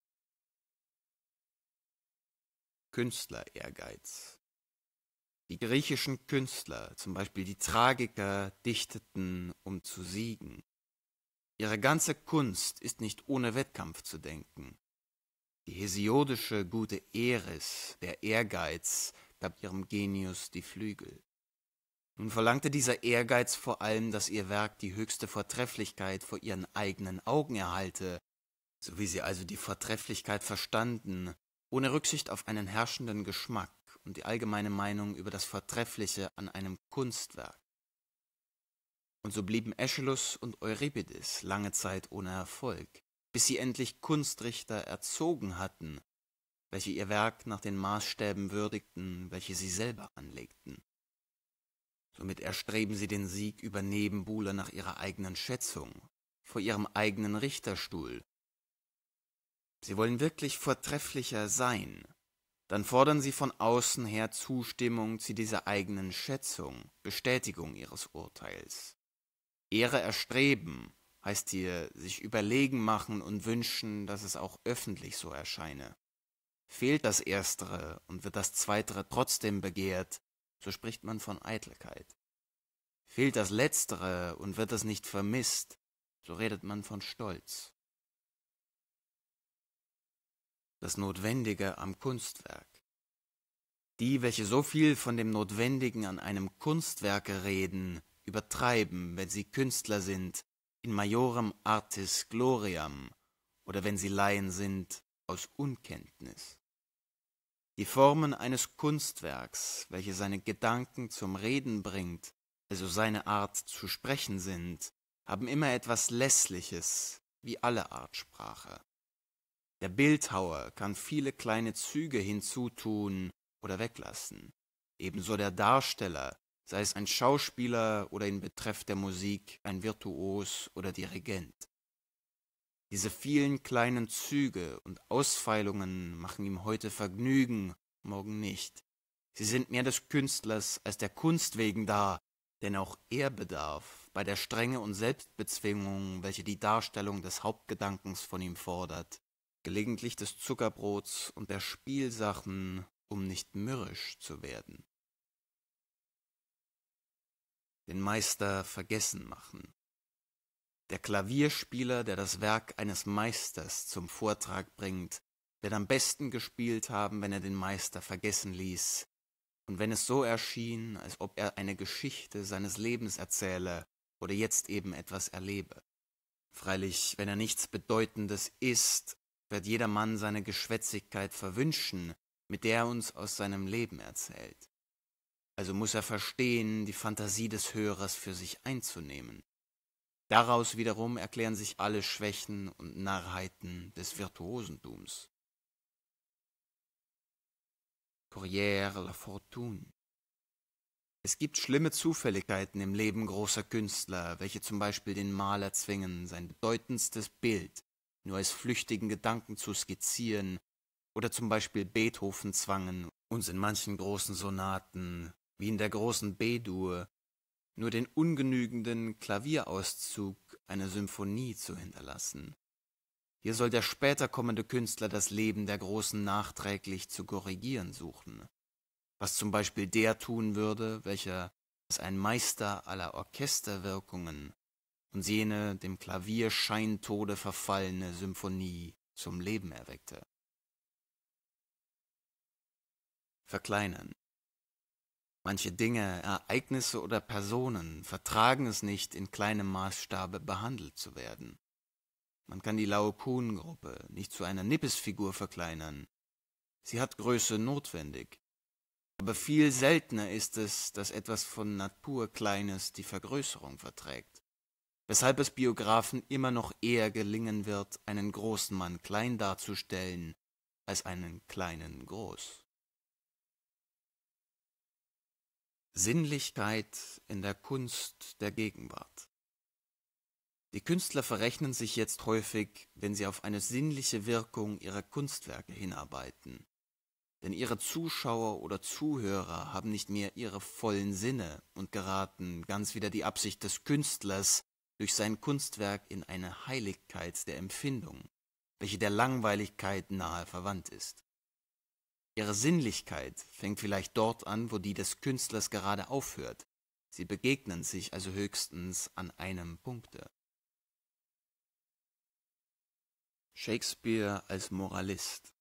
Künstler-Ehrgeiz. Die griechischen Künstler, zum Beispiel die Tragiker, dichteten, um zu siegen. Ihre ganze Kunst ist nicht ohne Wettkampf zu denken. Die hesiodische gute Eris, der Ehrgeiz, gab ihrem Genius die Flügel. Nun verlangte dieser Ehrgeiz vor allem, dass ihr Werk die höchste Vortrefflichkeit vor ihren eigenen Augen erhalte, so wie sie also die Vortrefflichkeit verstanden, ohne Rücksicht auf einen herrschenden Geschmack und die allgemeine Meinung über das Vortreffliche an einem Kunstwerk. Und so blieben Aeschylus und Euripides lange Zeit ohne Erfolg, bis sie endlich Kunstrichter erzogen hatten, welche ihr Werk nach den Maßstäben würdigten, welche sie selber anlegten. Somit erstreben sie den Sieg über Nebenbuhler nach ihrer eigenen Schätzung, vor ihrem eigenen Richterstuhl Sie wollen wirklich vortrefflicher sein. Dann fordern sie von außen her Zustimmung zu dieser eigenen Schätzung, Bestätigung ihres Urteils. Ehre erstreben heißt hier sich überlegen machen und wünschen, dass es auch öffentlich so erscheine. Fehlt das Erstere und wird das Zweitere trotzdem begehrt, so spricht man von Eitelkeit. Fehlt das Letztere und wird es nicht vermisst, so redet man von Stolz. das Notwendige am Kunstwerk. Die, welche so viel von dem Notwendigen an einem Kunstwerke reden, übertreiben, wenn sie Künstler sind, in majorem artis gloriam, oder wenn sie Laien sind, aus Unkenntnis. Die Formen eines Kunstwerks, welche seine Gedanken zum Reden bringt, also seine Art zu sprechen sind, haben immer etwas Lässliches, wie alle Art Sprache. Der Bildhauer kann viele kleine Züge hinzutun oder weglassen. Ebenso der Darsteller, sei es ein Schauspieler oder in Betreff der Musik ein Virtuos oder Dirigent. Diese vielen kleinen Züge und Ausfeilungen machen ihm heute Vergnügen, morgen nicht. Sie sind mehr des Künstlers als der Kunst wegen da, denn auch er bedarf bei der Strenge und Selbstbezwingung, welche die Darstellung des Hauptgedankens von ihm fordert, gelegentlich des Zuckerbrots und der Spielsachen, um nicht mürrisch zu werden. Den Meister vergessen machen. Der Klavierspieler, der das Werk eines Meisters zum Vortrag bringt, wird am besten gespielt haben, wenn er den Meister vergessen ließ, und wenn es so erschien, als ob er eine Geschichte seines Lebens erzähle oder jetzt eben etwas erlebe. Freilich, wenn er nichts Bedeutendes ist, wird jedermann seine Geschwätzigkeit verwünschen, mit der er uns aus seinem Leben erzählt. Also muss er verstehen, die Fantasie des Hörers für sich einzunehmen. Daraus wiederum erklären sich alle Schwächen und Narrheiten des Virtuosentums. Corriere la Fortune es gibt schlimme Zufälligkeiten im Leben großer Künstler, welche zum Beispiel den Maler zwingen, sein bedeutendstes Bild nur als flüchtigen Gedanken zu skizzieren oder zum Beispiel Beethoven zwangen uns in manchen großen Sonaten, wie in der großen B-Dur, nur den ungenügenden Klavierauszug einer Symphonie zu hinterlassen. Hier soll der später kommende Künstler das Leben der Großen nachträglich zu korrigieren suchen, was zum Beispiel der tun würde, welcher als ein Meister aller Orchesterwirkungen und jene dem Klavierscheintode verfallene Symphonie zum Leben erweckte. Verkleinern. Manche Dinge, Ereignisse oder Personen vertragen es nicht, in kleinem Maßstabe behandelt zu werden. Man kann die Laocoon-Gruppe nicht zu einer Nippesfigur verkleinern. Sie hat Größe notwendig. Aber viel seltener ist es, dass etwas von Natur Kleines die Vergrößerung verträgt weshalb es Biografen immer noch eher gelingen wird, einen großen Mann klein darzustellen, als einen kleinen groß. Sinnlichkeit in der Kunst der Gegenwart Die Künstler verrechnen sich jetzt häufig, wenn sie auf eine sinnliche Wirkung ihrer Kunstwerke hinarbeiten, denn ihre Zuschauer oder Zuhörer haben nicht mehr ihre vollen Sinne und geraten ganz wieder die Absicht des Künstlers, durch sein Kunstwerk in eine Heiligkeit der Empfindung, welche der Langweiligkeit nahe verwandt ist. Ihre Sinnlichkeit fängt vielleicht dort an, wo die des Künstlers gerade aufhört. Sie begegnen sich also höchstens an einem Punkte. Shakespeare als Moralist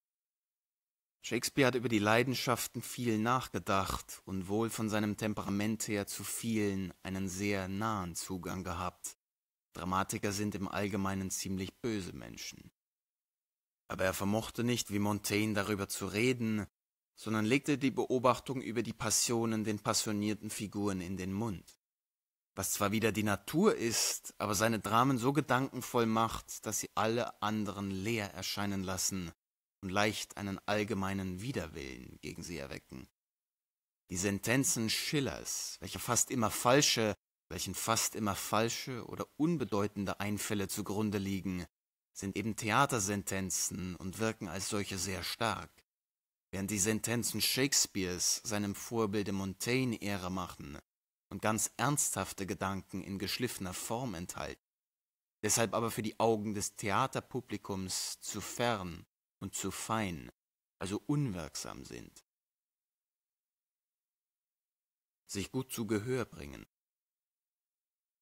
Shakespeare hat über die Leidenschaften viel nachgedacht und wohl von seinem Temperament her zu vielen einen sehr nahen Zugang gehabt. Dramatiker sind im Allgemeinen ziemlich böse Menschen. Aber er vermochte nicht, wie Montaigne darüber zu reden, sondern legte die Beobachtung über die Passionen den passionierten Figuren in den Mund. Was zwar wieder die Natur ist, aber seine Dramen so gedankenvoll macht, dass sie alle anderen leer erscheinen lassen und leicht einen allgemeinen Widerwillen gegen sie erwecken. Die Sentenzen Schillers, welche fast immer falsche, welchen fast immer falsche oder unbedeutende Einfälle zugrunde liegen, sind eben Theatersentenzen und wirken als solche sehr stark. Während die Sentenzen Shakespeares seinem Vorbilde Montaigne Ehre machen und ganz ernsthafte Gedanken in geschliffener Form enthalten, deshalb aber für die Augen des Theaterpublikums zu fern und zu fein, also unwirksam sind. Sich gut zu Gehör bringen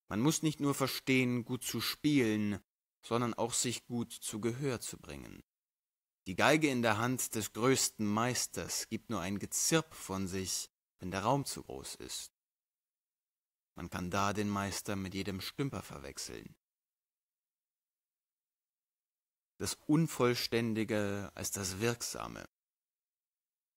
man muss nicht nur verstehen, gut zu spielen, sondern auch sich gut zu Gehör zu bringen. Die Geige in der Hand des größten Meisters gibt nur ein Gezirp von sich, wenn der Raum zu groß ist. Man kann da den Meister mit jedem Stümper verwechseln. Das Unvollständige als das Wirksame.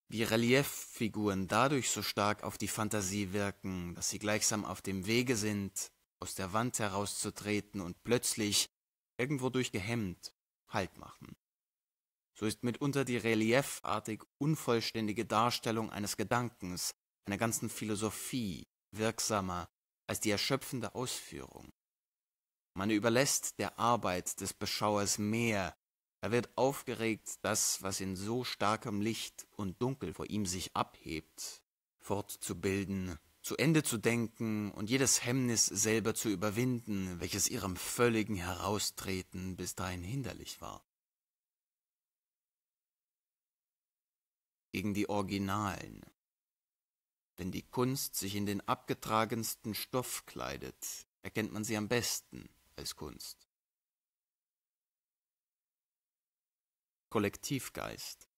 Wie Relieffiguren dadurch so stark auf die Fantasie wirken, dass sie gleichsam auf dem Wege sind, aus der Wand herauszutreten und plötzlich, irgendwo durch gehemmt, Halt machen. So ist mitunter die reliefartig unvollständige Darstellung eines Gedankens, einer ganzen Philosophie, wirksamer als die erschöpfende Ausführung. Man überlässt der Arbeit des Beschauers mehr, er wird aufgeregt, das, was in so starkem Licht und Dunkel vor ihm sich abhebt, fortzubilden zu Ende zu denken und jedes Hemmnis selber zu überwinden, welches ihrem völligen Heraustreten bis dahin hinderlich war. Gegen die Originalen. Wenn die Kunst sich in den abgetragensten Stoff kleidet, erkennt man sie am besten als Kunst. Kollektivgeist.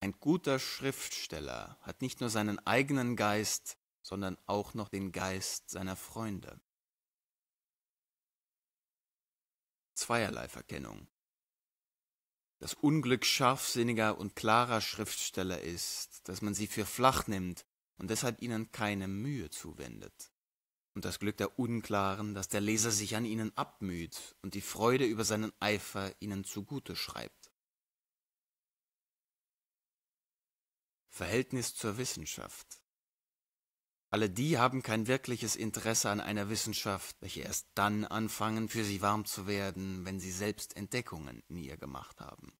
Ein guter Schriftsteller hat nicht nur seinen eigenen Geist, sondern auch noch den Geist seiner Freunde. Zweierlei Verkennung. Das Unglück scharfsinniger und klarer Schriftsteller ist, dass man sie für flach nimmt und deshalb ihnen keine Mühe zuwendet. Und das Glück der Unklaren, dass der Leser sich an ihnen abmüht und die Freude über seinen Eifer ihnen zugute schreibt. Verhältnis zur Wissenschaft. Alle die haben kein wirkliches Interesse an einer Wissenschaft, welche erst dann anfangen, für sie warm zu werden, wenn sie selbst Entdeckungen in ihr gemacht haben.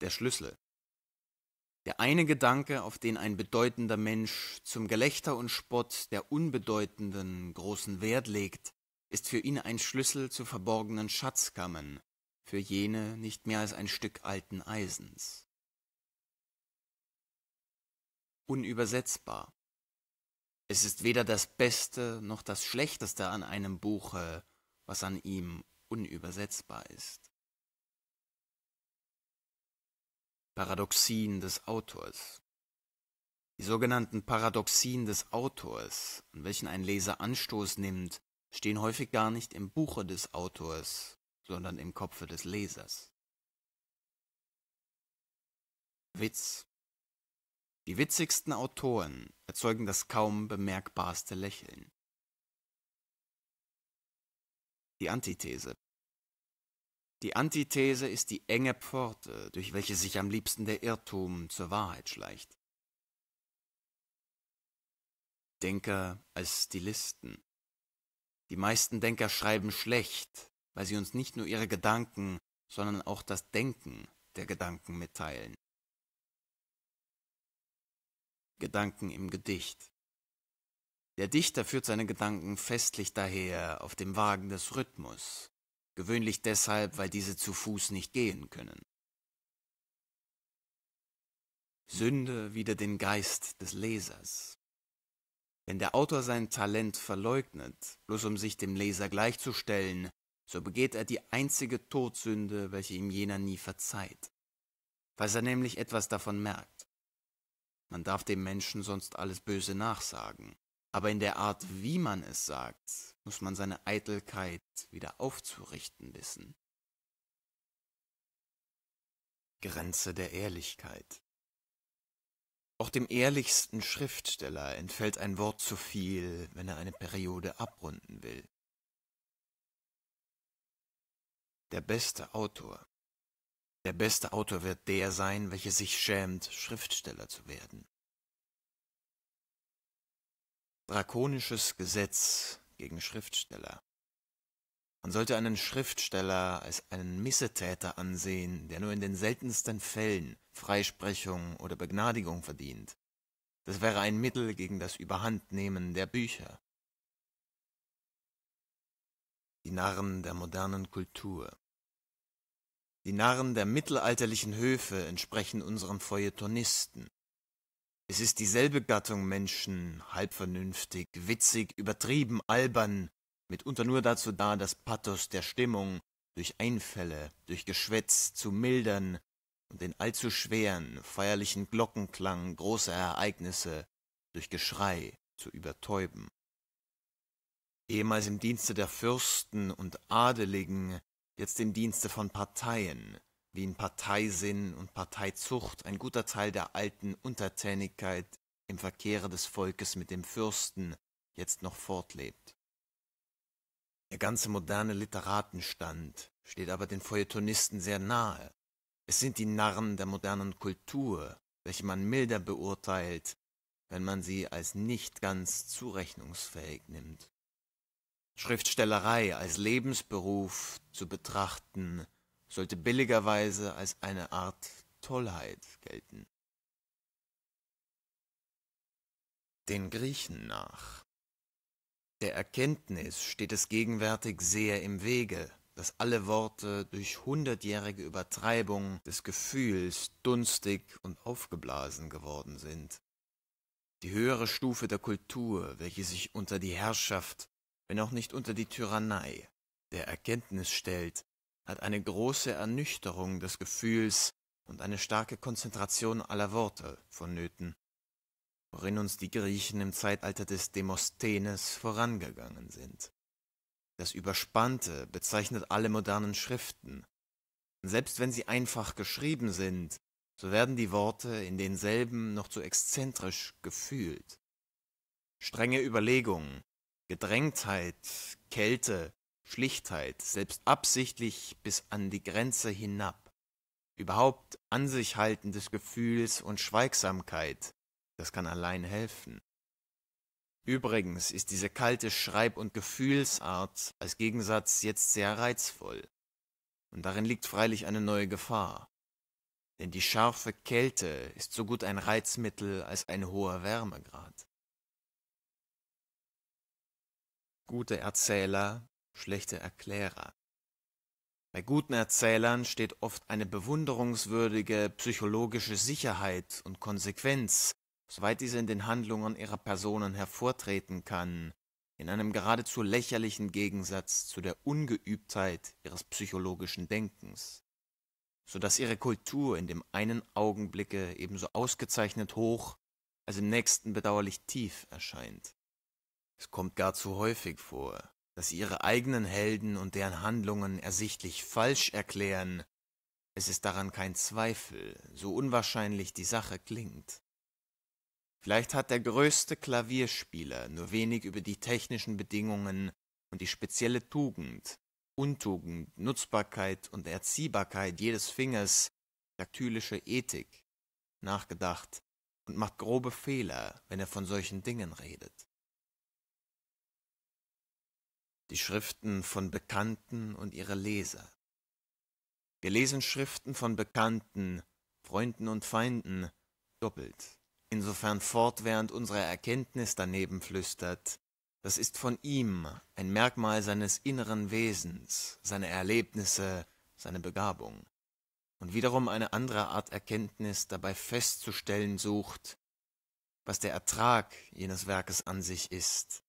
Der Schlüssel. Der eine Gedanke, auf den ein bedeutender Mensch zum Gelächter und Spott der Unbedeutenden großen Wert legt, ist für ihn ein Schlüssel zu verborgenen Schatzkammern, für jene nicht mehr als ein Stück alten Eisens unübersetzbar. Es ist weder das Beste noch das Schlechteste an einem Buche, was an ihm unübersetzbar ist. Paradoxien des Autors Die sogenannten Paradoxien des Autors, an welchen ein Leser Anstoß nimmt, stehen häufig gar nicht im Buche des Autors, sondern im Kopfe des Lesers. Witz die witzigsten Autoren erzeugen das kaum bemerkbarste Lächeln. Die Antithese Die Antithese ist die enge Pforte, durch welche sich am liebsten der Irrtum zur Wahrheit schleicht. Denker als Stilisten Die meisten Denker schreiben schlecht, weil sie uns nicht nur ihre Gedanken, sondern auch das Denken der Gedanken mitteilen. Gedanken im Gedicht. Der Dichter führt seine Gedanken festlich daher auf dem Wagen des Rhythmus, gewöhnlich deshalb, weil diese zu Fuß nicht gehen können. Sünde wider den Geist des Lesers. Wenn der Autor sein Talent verleugnet, bloß um sich dem Leser gleichzustellen, so begeht er die einzige Todsünde, welche ihm jener nie verzeiht, falls er nämlich etwas davon merkt. Man darf dem Menschen sonst alles Böse nachsagen. Aber in der Art, wie man es sagt, muss man seine Eitelkeit wieder aufzurichten wissen. Grenze der Ehrlichkeit. Auch dem ehrlichsten Schriftsteller entfällt ein Wort zu viel, wenn er eine Periode abrunden will. Der beste Autor der beste Autor wird der sein, welcher sich schämt, Schriftsteller zu werden. Drakonisches Gesetz gegen Schriftsteller Man sollte einen Schriftsteller als einen Missetäter ansehen, der nur in den seltensten Fällen Freisprechung oder Begnadigung verdient. Das wäre ein Mittel gegen das Überhandnehmen der Bücher. Die Narren der modernen Kultur die Narren der mittelalterlichen Höfe entsprechen unseren Feuilletonisten. Es ist dieselbe Gattung Menschen, halb vernünftig, witzig, übertrieben, albern, mitunter nur dazu da, das Pathos der Stimmung durch Einfälle, durch Geschwätz zu mildern und den allzu schweren, feierlichen Glockenklang großer Ereignisse durch Geschrei zu übertäuben. Ehemals im Dienste der Fürsten und Adeligen jetzt im Dienste von Parteien, wie in Parteisinn und Parteizucht ein guter Teil der alten Untertänigkeit im Verkehre des Volkes mit dem Fürsten jetzt noch fortlebt. Der ganze moderne Literatenstand steht aber den Feuilletonisten sehr nahe. Es sind die Narren der modernen Kultur, welche man milder beurteilt, wenn man sie als nicht ganz zurechnungsfähig nimmt. Schriftstellerei als Lebensberuf zu betrachten, sollte billigerweise als eine Art Tollheit gelten. Den Griechen nach. Der Erkenntnis steht es gegenwärtig sehr im Wege, dass alle Worte durch hundertjährige Übertreibung des Gefühls dunstig und aufgeblasen geworden sind. Die höhere Stufe der Kultur, welche sich unter die Herrschaft wenn auch nicht unter die Tyrannei, der Erkenntnis stellt, hat eine große Ernüchterung des Gefühls und eine starke Konzentration aller Worte vonnöten, worin uns die Griechen im Zeitalter des Demosthenes vorangegangen sind. Das Überspannte bezeichnet alle modernen Schriften. Selbst wenn sie einfach geschrieben sind, so werden die Worte in denselben noch zu exzentrisch gefühlt. Strenge Überlegungen, Gedrängtheit, Kälte, Schlichtheit, selbst absichtlich bis an die Grenze hinab, überhaupt an sich halten des Gefühls und Schweigsamkeit, das kann allein helfen. Übrigens ist diese kalte Schreib- und Gefühlsart als Gegensatz jetzt sehr reizvoll. Und darin liegt freilich eine neue Gefahr. Denn die scharfe Kälte ist so gut ein Reizmittel als ein hoher Wärmegrad. Gute Erzähler, schlechte Erklärer. Bei guten Erzählern steht oft eine bewunderungswürdige psychologische Sicherheit und Konsequenz, soweit diese in den Handlungen ihrer Personen hervortreten kann, in einem geradezu lächerlichen Gegensatz zu der Ungeübtheit ihres psychologischen Denkens, so dass ihre Kultur in dem einen Augenblicke ebenso ausgezeichnet hoch als im nächsten bedauerlich tief erscheint. Es kommt gar zu häufig vor, dass sie ihre eigenen Helden und deren Handlungen ersichtlich falsch erklären. Es ist daran kein Zweifel, so unwahrscheinlich die Sache klingt. Vielleicht hat der größte Klavierspieler nur wenig über die technischen Bedingungen und die spezielle Tugend, Untugend, Nutzbarkeit und Erziehbarkeit jedes Fingers, daktylische Ethik, nachgedacht und macht grobe Fehler, wenn er von solchen Dingen redet die Schriften von Bekannten und ihre Leser. Wir lesen Schriften von Bekannten, Freunden und Feinden doppelt, insofern fortwährend unsere Erkenntnis daneben flüstert, das ist von ihm ein Merkmal seines inneren Wesens, seine Erlebnisse, seine Begabung, und wiederum eine andere Art Erkenntnis dabei festzustellen sucht, was der Ertrag jenes Werkes an sich ist,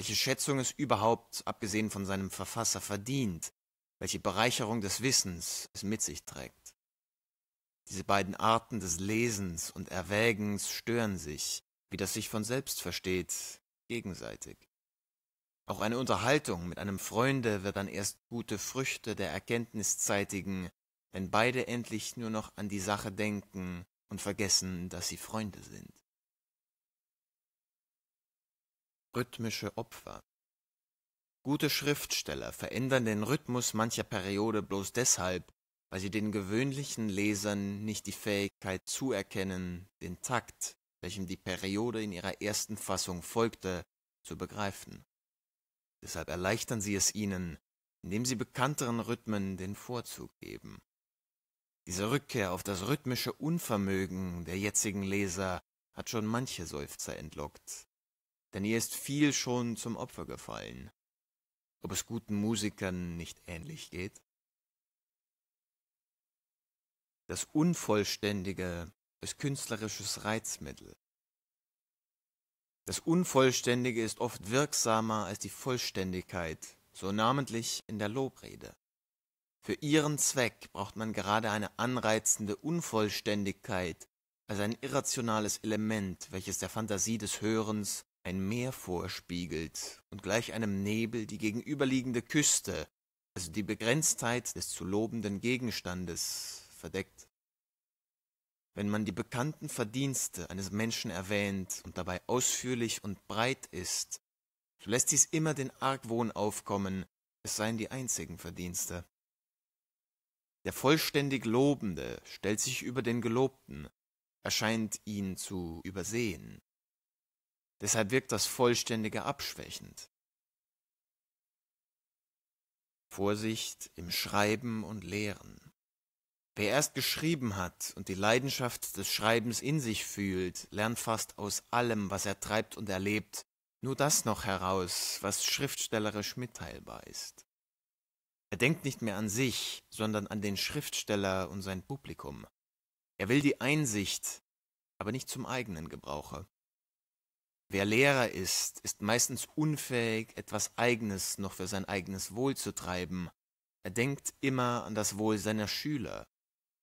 welche Schätzung es überhaupt, abgesehen von seinem Verfasser, verdient, welche Bereicherung des Wissens es mit sich trägt. Diese beiden Arten des Lesens und Erwägens stören sich, wie das sich von selbst versteht, gegenseitig. Auch eine Unterhaltung mit einem Freunde wird dann erst gute Früchte der Erkenntnis zeitigen, wenn beide endlich nur noch an die Sache denken und vergessen, dass sie Freunde sind. Rhythmische Opfer Gute Schriftsteller verändern den Rhythmus mancher Periode bloß deshalb, weil sie den gewöhnlichen Lesern nicht die Fähigkeit zuerkennen, den Takt, welchem die Periode in ihrer ersten Fassung folgte, zu begreifen. Deshalb erleichtern sie es ihnen, indem sie bekannteren Rhythmen den Vorzug geben. Diese Rückkehr auf das rhythmische Unvermögen der jetzigen Leser hat schon manche Seufzer entlockt, denn ihr ist viel schon zum Opfer gefallen. Ob es guten Musikern nicht ähnlich geht? Das Unvollständige ist künstlerisches Reizmittel. Das Unvollständige ist oft wirksamer als die Vollständigkeit, so namentlich in der Lobrede. Für ihren Zweck braucht man gerade eine anreizende Unvollständigkeit als ein irrationales Element, welches der Fantasie des Hörens ein Meer vorspiegelt und gleich einem Nebel die gegenüberliegende Küste, also die Begrenztheit des zu lobenden Gegenstandes, verdeckt. Wenn man die bekannten Verdienste eines Menschen erwähnt und dabei ausführlich und breit ist, so lässt dies immer den Argwohn aufkommen, es seien die einzigen Verdienste. Der vollständig Lobende stellt sich über den Gelobten, erscheint ihn zu übersehen. Deshalb wirkt das Vollständige abschwächend. Vorsicht im Schreiben und Lehren. Wer erst geschrieben hat und die Leidenschaft des Schreibens in sich fühlt, lernt fast aus allem, was er treibt und erlebt, nur das noch heraus, was schriftstellerisch mitteilbar ist. Er denkt nicht mehr an sich, sondern an den Schriftsteller und sein Publikum. Er will die Einsicht, aber nicht zum eigenen Gebrauche. Wer Lehrer ist, ist meistens unfähig, etwas Eigenes noch für sein eigenes Wohl zu treiben. Er denkt immer an das Wohl seiner Schüler,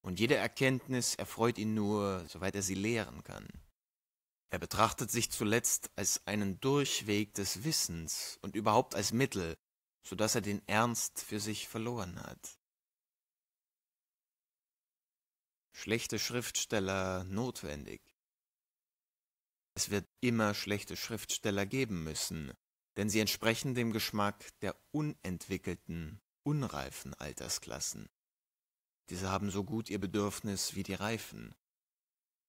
und jede Erkenntnis erfreut ihn nur, soweit er sie lehren kann. Er betrachtet sich zuletzt als einen Durchweg des Wissens und überhaupt als Mittel, so dass er den Ernst für sich verloren hat. Schlechte Schriftsteller notwendig. Es wird immer schlechte Schriftsteller geben müssen, denn sie entsprechen dem Geschmack der unentwickelten, unreifen Altersklassen. Diese haben so gut ihr Bedürfnis wie die Reifen.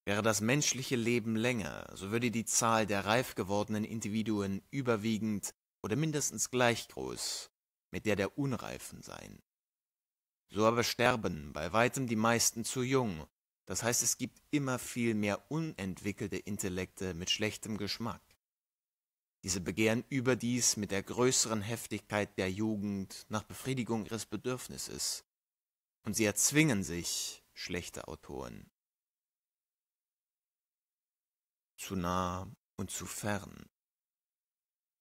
Wäre das menschliche Leben länger, so würde die Zahl der reif gewordenen Individuen überwiegend oder mindestens gleich groß mit der der Unreifen sein. So aber sterben bei weitem die meisten zu jung das heißt, es gibt immer viel mehr unentwickelte Intellekte mit schlechtem Geschmack. Diese begehren überdies mit der größeren Heftigkeit der Jugend nach Befriedigung ihres Bedürfnisses. Und sie erzwingen sich schlechte Autoren. Zu nah und zu fern.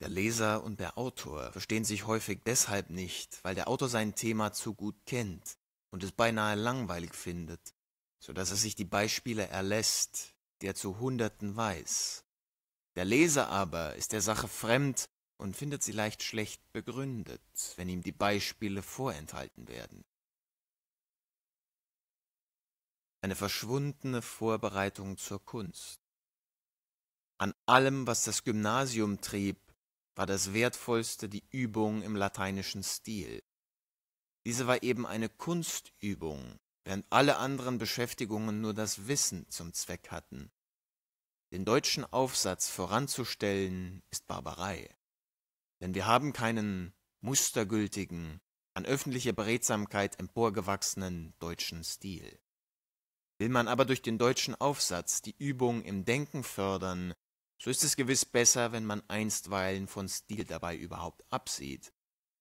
Der Leser und der Autor verstehen sich häufig deshalb nicht, weil der Autor sein Thema zu gut kennt und es beinahe langweilig findet, so dass er sich die Beispiele erlässt, er zu Hunderten weiß. Der Leser aber ist der Sache fremd und findet sie leicht schlecht begründet, wenn ihm die Beispiele vorenthalten werden. Eine verschwundene Vorbereitung zur Kunst. An allem, was das Gymnasium trieb, war das Wertvollste die Übung im lateinischen Stil. Diese war eben eine Kunstübung, während alle anderen Beschäftigungen nur das Wissen zum Zweck hatten. Den deutschen Aufsatz voranzustellen ist Barbarei. Denn wir haben keinen mustergültigen, an öffentliche Beredsamkeit emporgewachsenen deutschen Stil. Will man aber durch den deutschen Aufsatz die Übung im Denken fördern, so ist es gewiss besser, wenn man einstweilen von Stil dabei überhaupt absieht,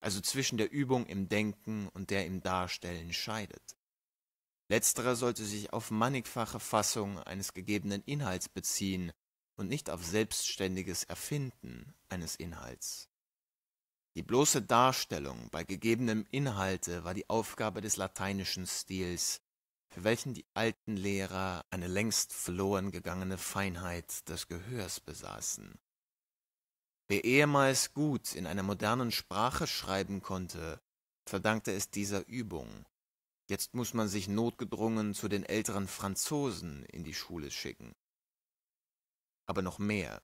also zwischen der Übung im Denken und der im Darstellen scheidet. Letzterer sollte sich auf mannigfache Fassung eines gegebenen Inhalts beziehen und nicht auf selbstständiges Erfinden eines Inhalts. Die bloße Darstellung bei gegebenem Inhalte war die Aufgabe des lateinischen Stils, für welchen die alten Lehrer eine längst verloren gegangene Feinheit des Gehörs besaßen. Wer ehemals gut in einer modernen Sprache schreiben konnte, verdankte es dieser Übung, Jetzt muss man sich notgedrungen zu den älteren Franzosen in die Schule schicken. Aber noch mehr.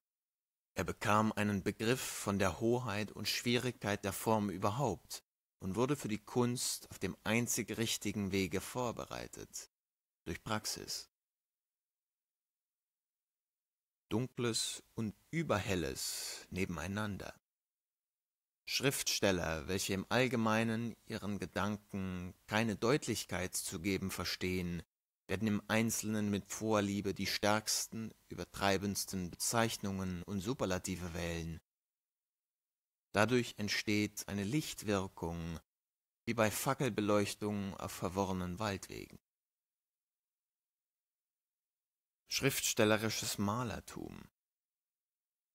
Er bekam einen Begriff von der Hoheit und Schwierigkeit der Form überhaupt und wurde für die Kunst auf dem einzig richtigen Wege vorbereitet, durch Praxis. Dunkles und Überhelles nebeneinander. Schriftsteller, welche im Allgemeinen ihren Gedanken keine Deutlichkeit zu geben verstehen, werden im Einzelnen mit Vorliebe die stärksten, übertreibendsten Bezeichnungen und Superlative wählen. Dadurch entsteht eine Lichtwirkung, wie bei Fackelbeleuchtung auf verworrenen Waldwegen. Schriftstellerisches Malertum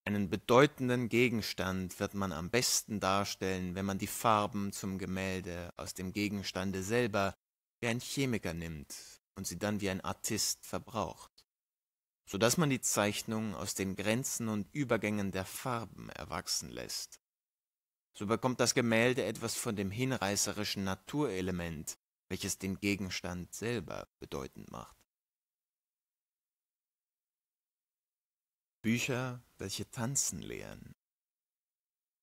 einen bedeutenden Gegenstand wird man am besten darstellen, wenn man die Farben zum Gemälde aus dem Gegenstande selber wie ein Chemiker nimmt und sie dann wie ein Artist verbraucht, so dass man die Zeichnung aus den Grenzen und Übergängen der Farben erwachsen lässt. So bekommt das Gemälde etwas von dem hinreißerischen Naturelement, welches den Gegenstand selber bedeutend macht. Bücher, welche Tanzen lehren.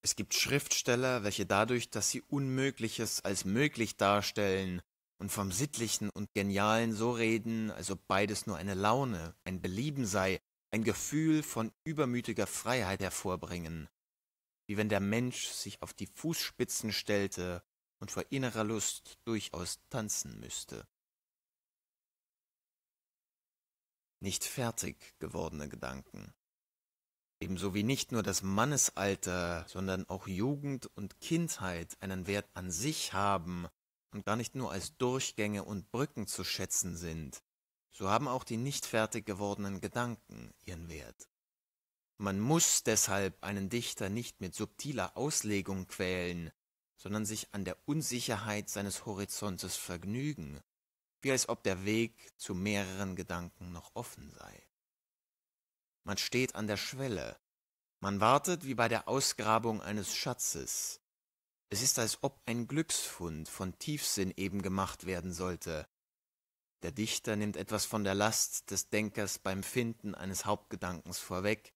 Es gibt Schriftsteller, welche dadurch, dass sie Unmögliches als möglich darstellen und vom Sittlichen und Genialen so reden, als ob beides nur eine Laune, ein Belieben sei, ein Gefühl von übermütiger Freiheit hervorbringen, wie wenn der Mensch sich auf die Fußspitzen stellte und vor innerer Lust durchaus tanzen müsste. Nicht fertig gewordene Gedanken ebenso wie nicht nur das Mannesalter, sondern auch Jugend und Kindheit einen Wert an sich haben und gar nicht nur als Durchgänge und Brücken zu schätzen sind, so haben auch die nicht fertig gewordenen Gedanken ihren Wert. Man muss deshalb einen Dichter nicht mit subtiler Auslegung quälen, sondern sich an der Unsicherheit seines Horizontes vergnügen, wie als ob der Weg zu mehreren Gedanken noch offen sei man steht an der Schwelle, man wartet wie bei der Ausgrabung eines Schatzes. Es ist, als ob ein Glücksfund von Tiefsinn eben gemacht werden sollte. Der Dichter nimmt etwas von der Last des Denkers beim Finden eines Hauptgedankens vorweg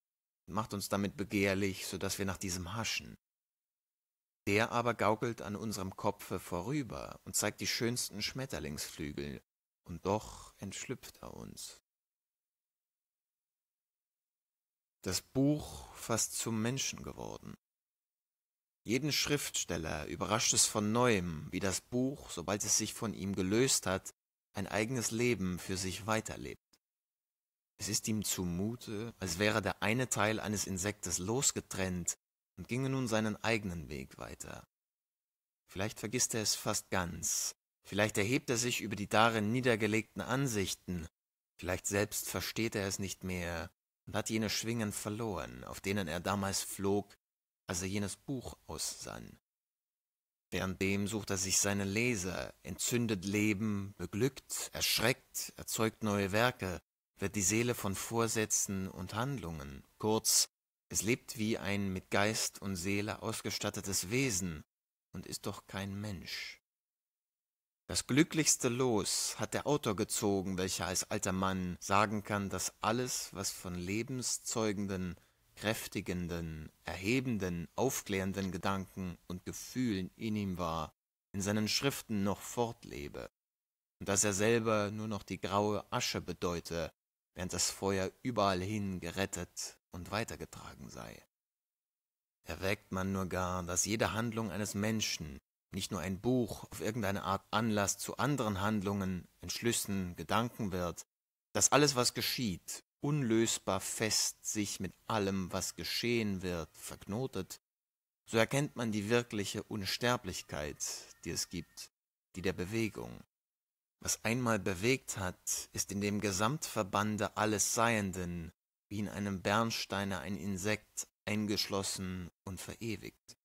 und macht uns damit begehrlich, so dass wir nach diesem haschen. Der aber gaukelt an unserem Kopfe vorüber und zeigt die schönsten Schmetterlingsflügel, und doch entschlüpft er uns. das Buch fast zum Menschen geworden. Jeden Schriftsteller überrascht es von neuem, wie das Buch, sobald es sich von ihm gelöst hat, ein eigenes Leben für sich weiterlebt. Es ist ihm zumute, als wäre der eine Teil eines Insektes losgetrennt und ginge nun seinen eigenen Weg weiter. Vielleicht vergisst er es fast ganz, vielleicht erhebt er sich über die darin niedergelegten Ansichten, vielleicht selbst versteht er es nicht mehr, und hat jene Schwingen verloren, auf denen er damals flog, als er jenes Buch aussann. Währenddem sucht er sich seine Leser, entzündet Leben, beglückt, erschreckt, erzeugt neue Werke, wird die Seele von Vorsätzen und Handlungen. Kurz, es lebt wie ein mit Geist und Seele ausgestattetes Wesen und ist doch kein Mensch. Das glücklichste Los hat der Autor gezogen, welcher als alter Mann sagen kann, dass alles, was von lebenszeugenden, kräftigenden, erhebenden, aufklärenden Gedanken und Gefühlen in ihm war, in seinen Schriften noch fortlebe, und dass er selber nur noch die graue Asche bedeute, während das Feuer überall hin gerettet und weitergetragen sei. Erwägt man nur gar, dass jede Handlung eines Menschen nicht nur ein Buch auf irgendeine Art Anlass zu anderen Handlungen, Entschlüssen, Gedanken wird, dass alles, was geschieht, unlösbar fest sich mit allem, was geschehen wird, verknotet, so erkennt man die wirkliche Unsterblichkeit, die es gibt, die der Bewegung. Was einmal bewegt hat, ist in dem Gesamtverbande alles Seienden, wie in einem Bernsteine ein Insekt, eingeschlossen und verewigt.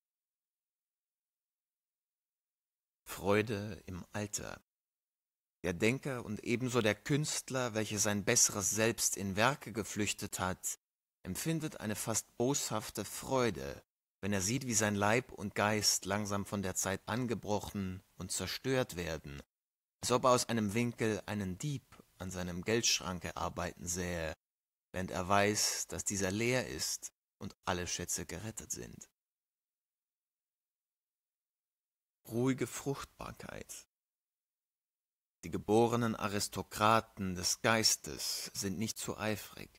Freude im Alter. Der Denker und ebenso der Künstler, welcher sein besseres Selbst in Werke geflüchtet hat, empfindet eine fast boshafte Freude, wenn er sieht, wie sein Leib und Geist langsam von der Zeit angebrochen und zerstört werden, als ob er aus einem Winkel einen Dieb an seinem Geldschranke arbeiten sähe, während er weiß, dass dieser leer ist und alle Schätze gerettet sind. ruhige Fruchtbarkeit. Die geborenen Aristokraten des Geistes sind nicht zu eifrig.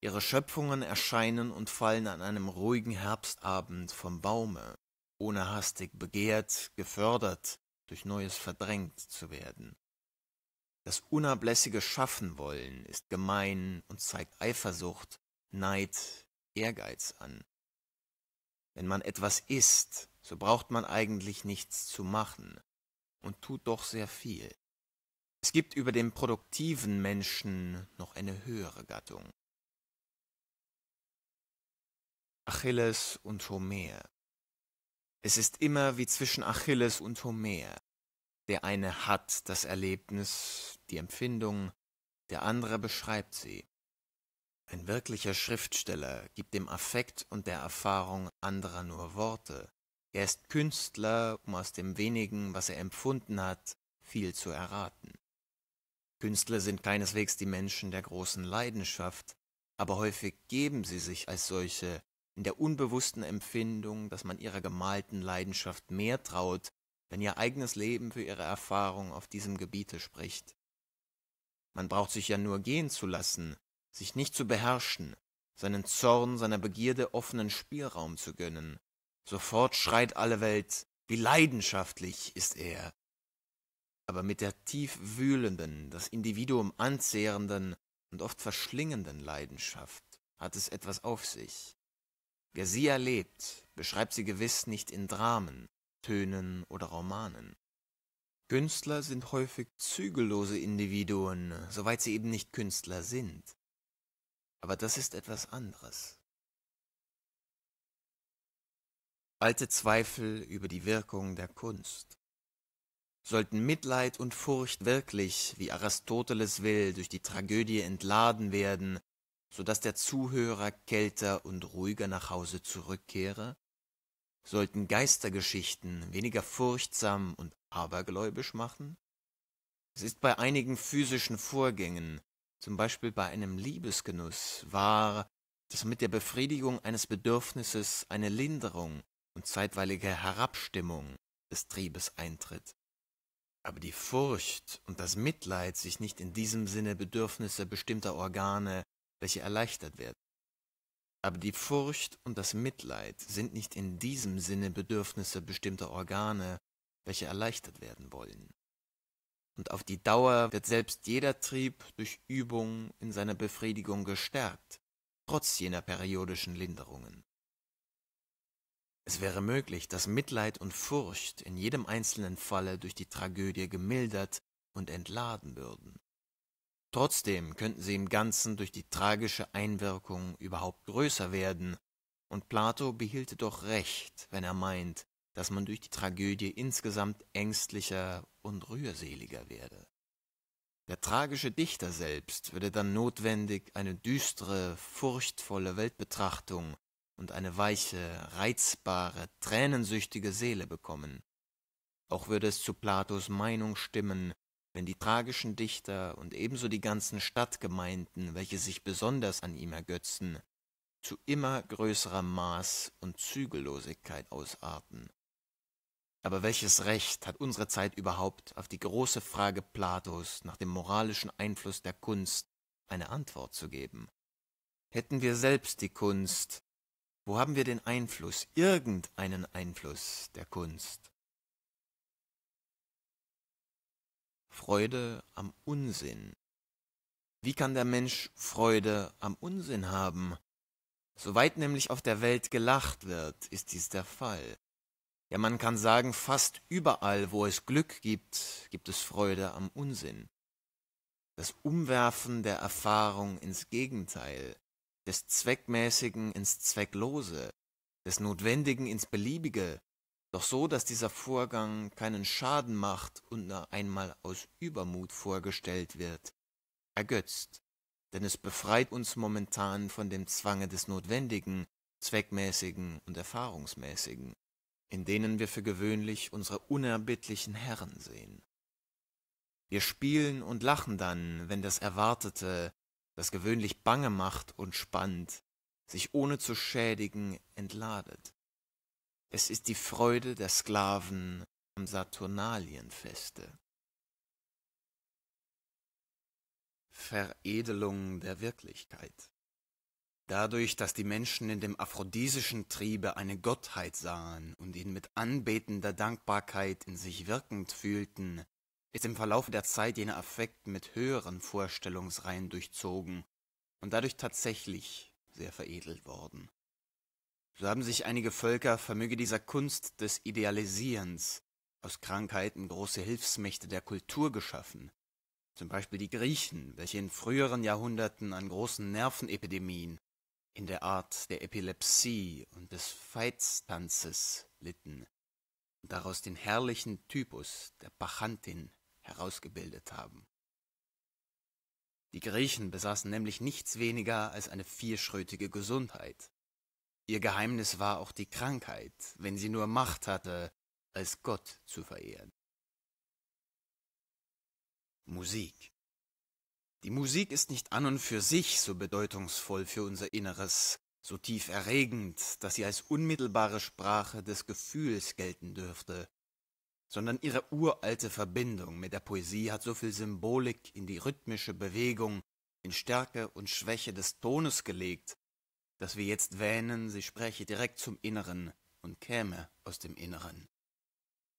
Ihre Schöpfungen erscheinen und fallen an einem ruhigen Herbstabend vom Baume, ohne hastig begehrt, gefördert, durch Neues verdrängt zu werden. Das unablässige Schaffen wollen ist gemein und zeigt Eifersucht, Neid, Ehrgeiz an. Wenn man etwas isst, so braucht man eigentlich nichts zu machen und tut doch sehr viel. Es gibt über dem produktiven Menschen noch eine höhere Gattung. Achilles und Homer. Es ist immer wie zwischen Achilles und Homer. Der eine hat das Erlebnis, die Empfindung, der andere beschreibt sie. Ein wirklicher Schriftsteller gibt dem Affekt und der Erfahrung anderer nur Worte, er ist Künstler, um aus dem wenigen, was er empfunden hat, viel zu erraten. Künstler sind keineswegs die Menschen der großen Leidenschaft, aber häufig geben sie sich als solche in der unbewussten Empfindung, dass man ihrer gemalten Leidenschaft mehr traut, wenn ihr eigenes Leben für ihre Erfahrung auf diesem Gebiete spricht. Man braucht sich ja nur gehen zu lassen, sich nicht zu beherrschen, seinen Zorn, seiner Begierde offenen Spielraum zu gönnen, Sofort schreit alle Welt, wie leidenschaftlich ist er. Aber mit der tief wühlenden, das Individuum anzehrenden und oft verschlingenden Leidenschaft hat es etwas auf sich. Wer sie erlebt, beschreibt sie gewiss nicht in Dramen, Tönen oder Romanen. Künstler sind häufig zügellose Individuen, soweit sie eben nicht Künstler sind. Aber das ist etwas anderes. alte Zweifel über die Wirkung der Kunst. Sollten Mitleid und Furcht wirklich, wie Aristoteles will, durch die Tragödie entladen werden, so dass der Zuhörer kälter und ruhiger nach Hause zurückkehre? Sollten Geistergeschichten weniger furchtsam und abergläubisch machen? Es ist bei einigen physischen Vorgängen, zum Beispiel bei einem Liebesgenuss, wahr, dass mit der Befriedigung eines Bedürfnisses eine Linderung, und zeitweilige Herabstimmung des Triebes eintritt. Aber die Furcht und das Mitleid sich nicht in diesem Sinne Bedürfnisse bestimmter Organe, welche erleichtert werden. Aber die Furcht und das Mitleid sind nicht in diesem Sinne Bedürfnisse bestimmter Organe, welche erleichtert werden wollen. Und auf die Dauer wird selbst jeder Trieb durch Übung in seiner Befriedigung gestärkt, trotz jener periodischen Linderungen. Es wäre möglich, dass Mitleid und Furcht in jedem einzelnen Falle durch die Tragödie gemildert und entladen würden. Trotzdem könnten sie im Ganzen durch die tragische Einwirkung überhaupt größer werden, und Plato behielte doch recht, wenn er meint, dass man durch die Tragödie insgesamt ängstlicher und rührseliger werde. Der tragische Dichter selbst würde dann notwendig eine düstere, furchtvolle Weltbetrachtung und eine weiche, reizbare, tränensüchtige Seele bekommen. Auch würde es zu Platos Meinung stimmen, wenn die tragischen Dichter und ebenso die ganzen Stadtgemeinden, welche sich besonders an ihm ergötzen, zu immer größerer Maß und Zügellosigkeit ausarten. Aber welches Recht hat unsere Zeit überhaupt, auf die große Frage Platos nach dem moralischen Einfluss der Kunst eine Antwort zu geben? Hätten wir selbst die Kunst, wo haben wir den Einfluss, irgendeinen Einfluss der Kunst? Freude am Unsinn. Wie kann der Mensch Freude am Unsinn haben? Soweit nämlich auf der Welt gelacht wird, ist dies der Fall. Ja, man kann sagen, fast überall, wo es Glück gibt, gibt es Freude am Unsinn. Das Umwerfen der Erfahrung ins Gegenteil, des Zweckmäßigen ins Zwecklose, des Notwendigen ins Beliebige, doch so, dass dieser Vorgang keinen Schaden macht und nur einmal aus Übermut vorgestellt wird, ergötzt, denn es befreit uns momentan von dem Zwange des Notwendigen, Zweckmäßigen und Erfahrungsmäßigen, in denen wir für gewöhnlich unsere unerbittlichen Herren sehen. Wir spielen und lachen dann, wenn das Erwartete, das gewöhnlich bange macht und spannt, sich ohne zu schädigen entladet. Es ist die Freude der Sklaven am Saturnalienfeste. Veredelung der Wirklichkeit Dadurch, dass die Menschen in dem aphrodisischen Triebe eine Gottheit sahen und ihn mit anbetender Dankbarkeit in sich wirkend fühlten, ist im Verlauf der Zeit jener Affekt mit höheren Vorstellungsreihen durchzogen und dadurch tatsächlich sehr veredelt worden. So haben sich einige Völker vermöge dieser Kunst des Idealisierens aus Krankheiten große Hilfsmächte der Kultur geschaffen, zum Beispiel die Griechen, welche in früheren Jahrhunderten an großen Nervenepidemien in der Art der Epilepsie und des Veitstanzes litten und daraus den herrlichen Typus der Bachantin herausgebildet haben. Die Griechen besaßen nämlich nichts weniger als eine vierschrötige Gesundheit. Ihr Geheimnis war auch die Krankheit, wenn sie nur Macht hatte, als Gott zu verehren. Musik Die Musik ist nicht an und für sich so bedeutungsvoll für unser Inneres, so tief erregend, dass sie als unmittelbare Sprache des Gefühls gelten dürfte, sondern ihre uralte Verbindung mit der Poesie hat so viel Symbolik in die rhythmische Bewegung, in Stärke und Schwäche des Tones gelegt, dass wir jetzt wähnen, sie spreche direkt zum Inneren und käme aus dem Inneren.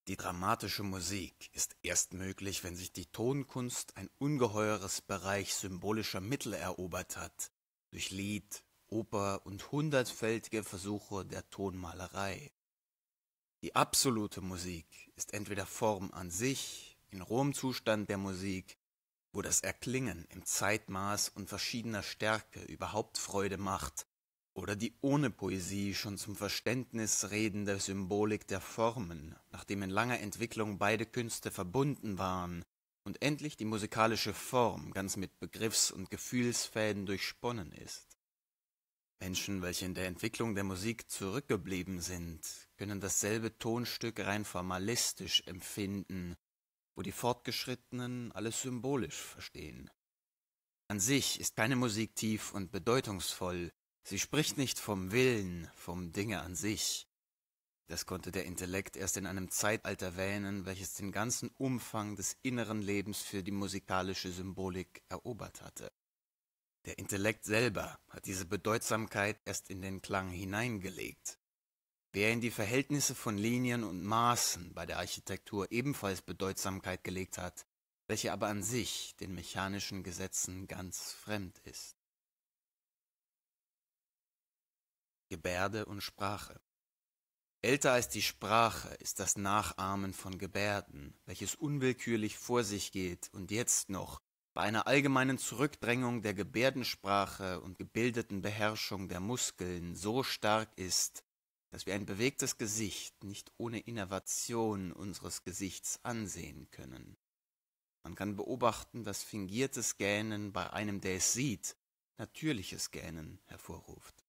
Die dramatische Musik ist erst möglich, wenn sich die Tonkunst ein ungeheures Bereich symbolischer Mittel erobert hat, durch Lied, Oper und hundertfältige Versuche der Tonmalerei. Die absolute Musik ist entweder Form an sich, in rohem Zustand der Musik, wo das Erklingen im Zeitmaß und verschiedener Stärke überhaupt Freude macht, oder die ohne Poesie schon zum Verständnis redende Symbolik der Formen, nachdem in langer Entwicklung beide Künste verbunden waren und endlich die musikalische Form ganz mit Begriffs- und Gefühlsfäden durchsponnen ist. Menschen, welche in der Entwicklung der Musik zurückgeblieben sind, können dasselbe Tonstück rein formalistisch empfinden, wo die Fortgeschrittenen alles symbolisch verstehen. An sich ist keine Musik tief und bedeutungsvoll, sie spricht nicht vom Willen, vom Dinge an sich. Das konnte der Intellekt erst in einem Zeitalter wähnen, welches den ganzen Umfang des inneren Lebens für die musikalische Symbolik erobert hatte. Der Intellekt selber hat diese Bedeutsamkeit erst in den Klang hineingelegt. Wer in die Verhältnisse von Linien und Maßen bei der Architektur ebenfalls Bedeutsamkeit gelegt hat, welche aber an sich den mechanischen Gesetzen ganz fremd ist. Gebärde und Sprache Älter als die Sprache ist das Nachahmen von Gebärden, welches unwillkürlich vor sich geht und jetzt noch bei einer allgemeinen Zurückdrängung der Gebärdensprache und gebildeten Beherrschung der Muskeln so stark ist, dass wir ein bewegtes Gesicht nicht ohne Innervation unseres Gesichts ansehen können. Man kann beobachten, dass fingiertes Gähnen bei einem, der es sieht, natürliches Gähnen hervorruft.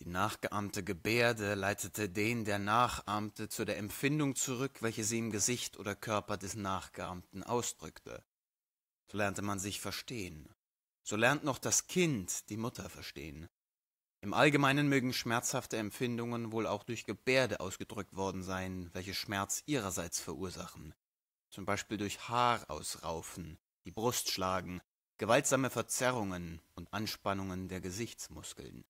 Die nachgeahmte Gebärde leitete den, der nachahmte, zu der Empfindung zurück, welche sie im Gesicht oder Körper des Nachgeahmten ausdrückte. So lernte man sich verstehen. So lernt noch das Kind die Mutter verstehen. Im Allgemeinen mögen schmerzhafte Empfindungen wohl auch durch Gebärde ausgedrückt worden sein, welche Schmerz ihrerseits verursachen. Zum Beispiel durch Haarausraufen, die Brust schlagen, gewaltsame Verzerrungen und Anspannungen der Gesichtsmuskeln.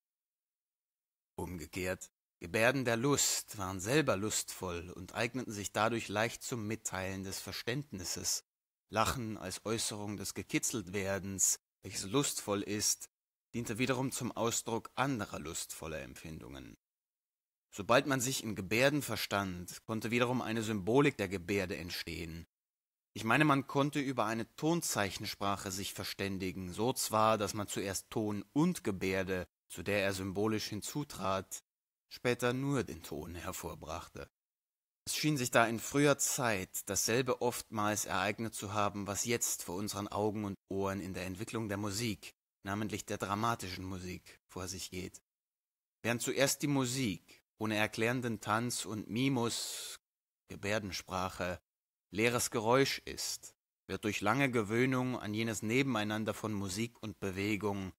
Umgekehrt, Gebärden der Lust waren selber lustvoll und eigneten sich dadurch leicht zum Mitteilen des Verständnisses Lachen als Äußerung des Gekitzeltwerdens, welches lustvoll ist, diente wiederum zum Ausdruck anderer lustvoller Empfindungen. Sobald man sich in Gebärden verstand, konnte wiederum eine Symbolik der Gebärde entstehen. Ich meine, man konnte über eine Tonzeichensprache sich verständigen, so zwar, dass man zuerst Ton und Gebärde, zu der er symbolisch hinzutrat, später nur den Ton hervorbrachte. Es schien sich da in früher Zeit dasselbe oftmals ereignet zu haben, was jetzt vor unseren Augen und Ohren in der Entwicklung der Musik, namentlich der dramatischen Musik, vor sich geht. Während zuerst die Musik ohne erklärenden Tanz und Mimus, Gebärdensprache, leeres Geräusch ist, wird durch lange Gewöhnung an jenes Nebeneinander von Musik und Bewegung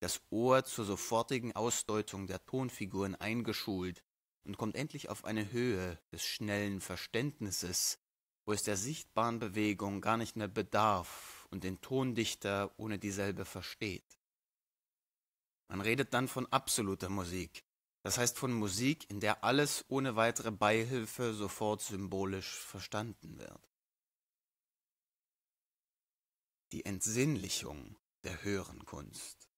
das Ohr zur sofortigen Ausdeutung der Tonfiguren eingeschult und kommt endlich auf eine Höhe des schnellen Verständnisses, wo es der sichtbaren Bewegung gar nicht mehr bedarf und den Tondichter ohne dieselbe versteht. Man redet dann von absoluter Musik, das heißt von Musik, in der alles ohne weitere Beihilfe sofort symbolisch verstanden wird. Die Entsinnlichung der höheren Kunst.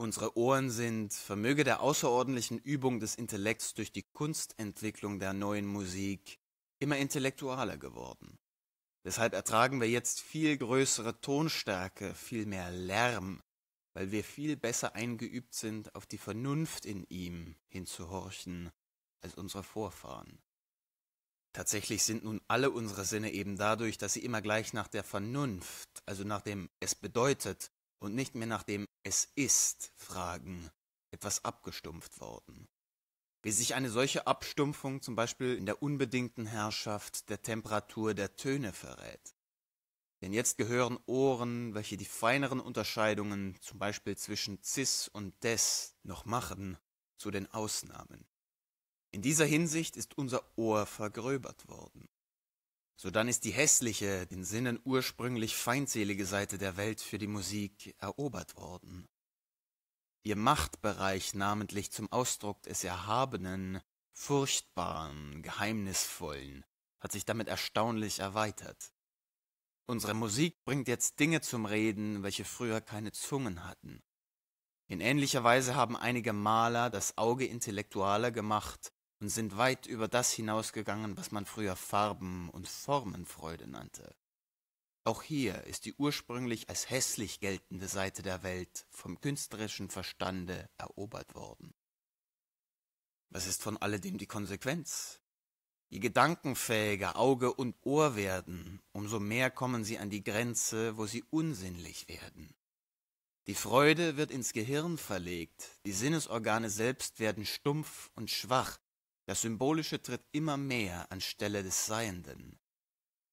Unsere Ohren sind vermöge der außerordentlichen Übung des Intellekts durch die Kunstentwicklung der neuen Musik immer intellektualer geworden. Deshalb ertragen wir jetzt viel größere Tonstärke, viel mehr Lärm, weil wir viel besser eingeübt sind, auf die Vernunft in ihm hinzuhorchen, als unsere Vorfahren. Tatsächlich sind nun alle unsere Sinne eben dadurch, dass sie immer gleich nach der Vernunft, also nach dem es bedeutet, und nicht mehr nach dem Es ist fragen, etwas abgestumpft worden. Wie sich eine solche Abstumpfung zum Beispiel in der unbedingten Herrschaft der Temperatur der Töne verrät. Denn jetzt gehören Ohren, welche die feineren Unterscheidungen zum Beispiel zwischen cis und des noch machen, zu den Ausnahmen. In dieser Hinsicht ist unser Ohr vergröbert worden. So dann ist die hässliche, den Sinnen ursprünglich feindselige Seite der Welt für die Musik erobert worden. Ihr Machtbereich namentlich zum Ausdruck des Erhabenen, Furchtbaren, Geheimnisvollen hat sich damit erstaunlich erweitert. Unsere Musik bringt jetzt Dinge zum Reden, welche früher keine Zungen hatten. In ähnlicher Weise haben einige Maler das Auge intellektualer gemacht und sind weit über das hinausgegangen, was man früher Farben- und Formenfreude nannte. Auch hier ist die ursprünglich als hässlich geltende Seite der Welt vom künstlerischen Verstande erobert worden. Was ist von alledem die Konsequenz? Je gedankenfähiger Auge und Ohr werden, umso mehr kommen sie an die Grenze, wo sie unsinnlich werden. Die Freude wird ins Gehirn verlegt, die Sinnesorgane selbst werden stumpf und schwach, das Symbolische tritt immer mehr an Stelle des Seienden.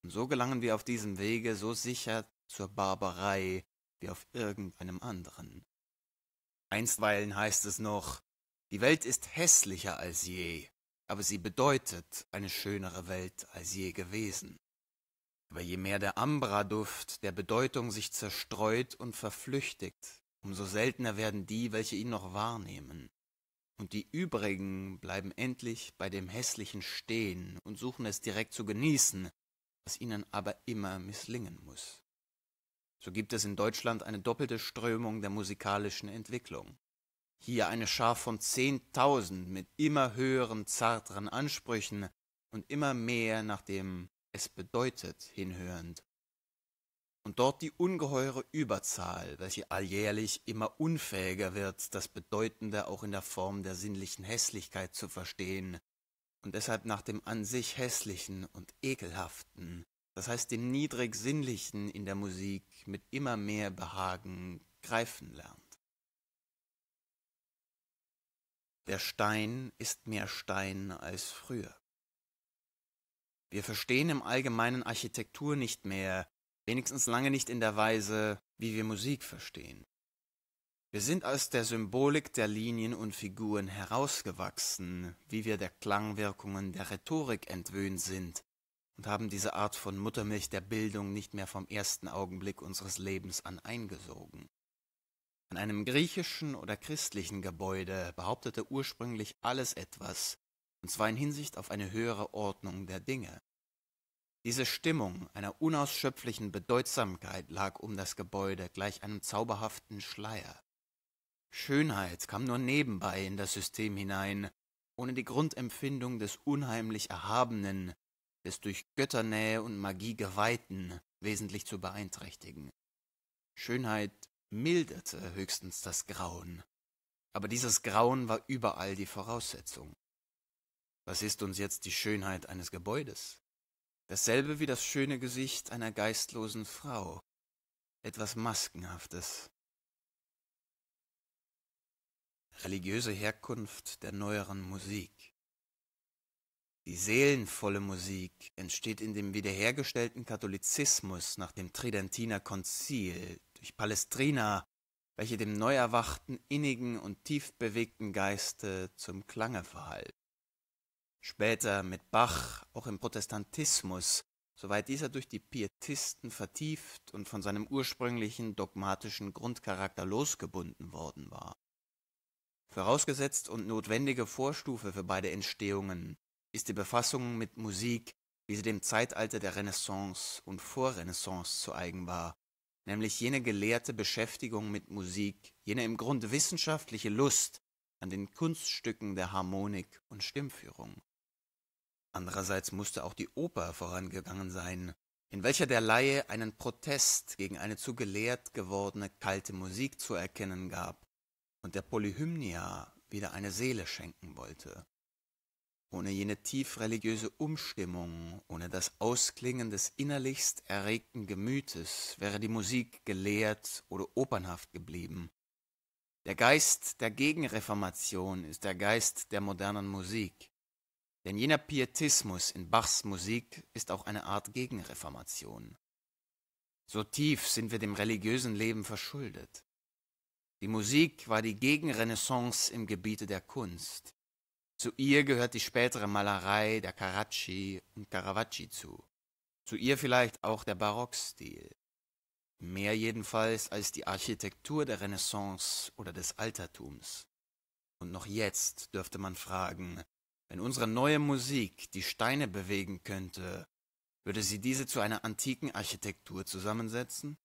Und so gelangen wir auf diesem Wege so sicher zur Barbarei wie auf irgendeinem anderen. Einstweilen heißt es noch, die Welt ist hässlicher als je, aber sie bedeutet eine schönere Welt als je gewesen. Aber je mehr der Ambra-Duft der Bedeutung sich zerstreut und verflüchtigt, umso seltener werden die, welche ihn noch wahrnehmen und die übrigen bleiben endlich bei dem Hässlichen stehen und suchen es direkt zu genießen, was ihnen aber immer misslingen muss. So gibt es in Deutschland eine doppelte Strömung der musikalischen Entwicklung. Hier eine Schar von Zehntausend mit immer höheren, zarteren Ansprüchen und immer mehr nach dem es bedeutet hinhörend, und dort die ungeheure Überzahl, welche alljährlich immer unfähiger wird, das Bedeutende auch in der Form der sinnlichen Hässlichkeit zu verstehen und deshalb nach dem an sich Hässlichen und Ekelhaften, das heißt dem niedrig Sinnlichen in der Musik mit immer mehr Behagen greifen lernt. Der Stein ist mehr Stein als früher. Wir verstehen im Allgemeinen Architektur nicht mehr, Wenigstens lange nicht in der Weise, wie wir Musik verstehen. Wir sind aus der Symbolik der Linien und Figuren herausgewachsen, wie wir der Klangwirkungen der Rhetorik entwöhnt sind und haben diese Art von Muttermilch der Bildung nicht mehr vom ersten Augenblick unseres Lebens an eingesogen. An einem griechischen oder christlichen Gebäude behauptete ursprünglich alles etwas, und zwar in Hinsicht auf eine höhere Ordnung der Dinge. Diese Stimmung einer unausschöpflichen Bedeutsamkeit lag um das Gebäude gleich einem zauberhaften Schleier. Schönheit kam nur nebenbei in das System hinein, ohne die Grundempfindung des unheimlich Erhabenen, des durch Götternähe und Magie Geweihten wesentlich zu beeinträchtigen. Schönheit milderte höchstens das Grauen, aber dieses Grauen war überall die Voraussetzung. Was ist uns jetzt die Schönheit eines Gebäudes? dasselbe wie das schöne Gesicht einer geistlosen Frau, etwas Maskenhaftes. Religiöse Herkunft der neueren Musik. Die seelenvolle Musik entsteht in dem wiederhergestellten Katholizismus nach dem Tridentiner Konzil durch Palestrina, welche dem neu erwachten innigen und tief bewegten Geiste zum Klange verhallt. Später mit Bach, auch im Protestantismus, soweit dieser durch die Pietisten vertieft und von seinem ursprünglichen dogmatischen Grundcharakter losgebunden worden war. Vorausgesetzt und notwendige Vorstufe für beide Entstehungen ist die Befassung mit Musik, wie sie dem Zeitalter der Renaissance und Vorrenaissance zu eigen war, nämlich jene gelehrte Beschäftigung mit Musik, jene im Grunde wissenschaftliche Lust an den Kunststücken der Harmonik und Stimmführung. Andererseits musste auch die Oper vorangegangen sein, in welcher der Laie einen Protest gegen eine zu gelehrt gewordene kalte Musik zu erkennen gab und der Polyhymnia wieder eine Seele schenken wollte. Ohne jene tief religiöse Umstimmung, ohne das Ausklingen des innerlichst erregten Gemütes wäre die Musik gelehrt oder opernhaft geblieben. Der Geist der Gegenreformation ist der Geist der modernen Musik. Denn jener Pietismus in Bachs Musik ist auch eine Art Gegenreformation. So tief sind wir dem religiösen Leben verschuldet. Die Musik war die Gegenrenaissance im Gebiete der Kunst. Zu ihr gehört die spätere Malerei der Caracci und Caravaggio zu. Zu ihr vielleicht auch der Barockstil. Mehr jedenfalls als die Architektur der Renaissance oder des Altertums. Und noch jetzt dürfte man fragen, wenn unsere neue Musik die Steine bewegen könnte, würde sie diese zu einer antiken Architektur zusammensetzen?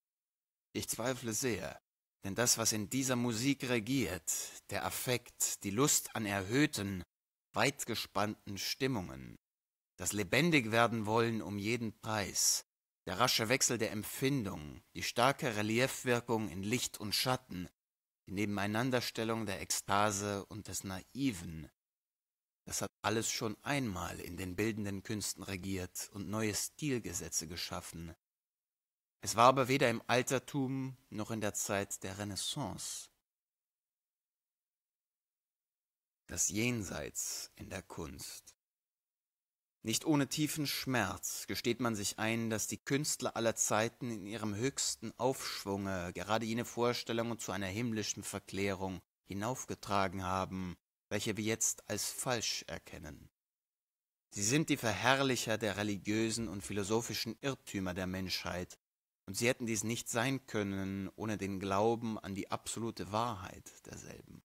Ich zweifle sehr, denn das, was in dieser Musik regiert, der Affekt, die Lust an erhöhten, weitgespannten Stimmungen, das lebendig werden wollen um jeden Preis, der rasche Wechsel der Empfindung, die starke Reliefwirkung in Licht und Schatten, die Nebeneinanderstellung der Ekstase und des Naiven, das hat alles schon einmal in den bildenden Künsten regiert und neue Stilgesetze geschaffen. Es war aber weder im Altertum noch in der Zeit der Renaissance. Das Jenseits in der Kunst. Nicht ohne tiefen Schmerz gesteht man sich ein, dass die Künstler aller Zeiten in ihrem höchsten Aufschwunge gerade jene Vorstellungen zu einer himmlischen Verklärung hinaufgetragen haben, welche wir jetzt als falsch erkennen. Sie sind die Verherrlicher der religiösen und philosophischen Irrtümer der Menschheit, und sie hätten dies nicht sein können ohne den Glauben an die absolute Wahrheit derselben.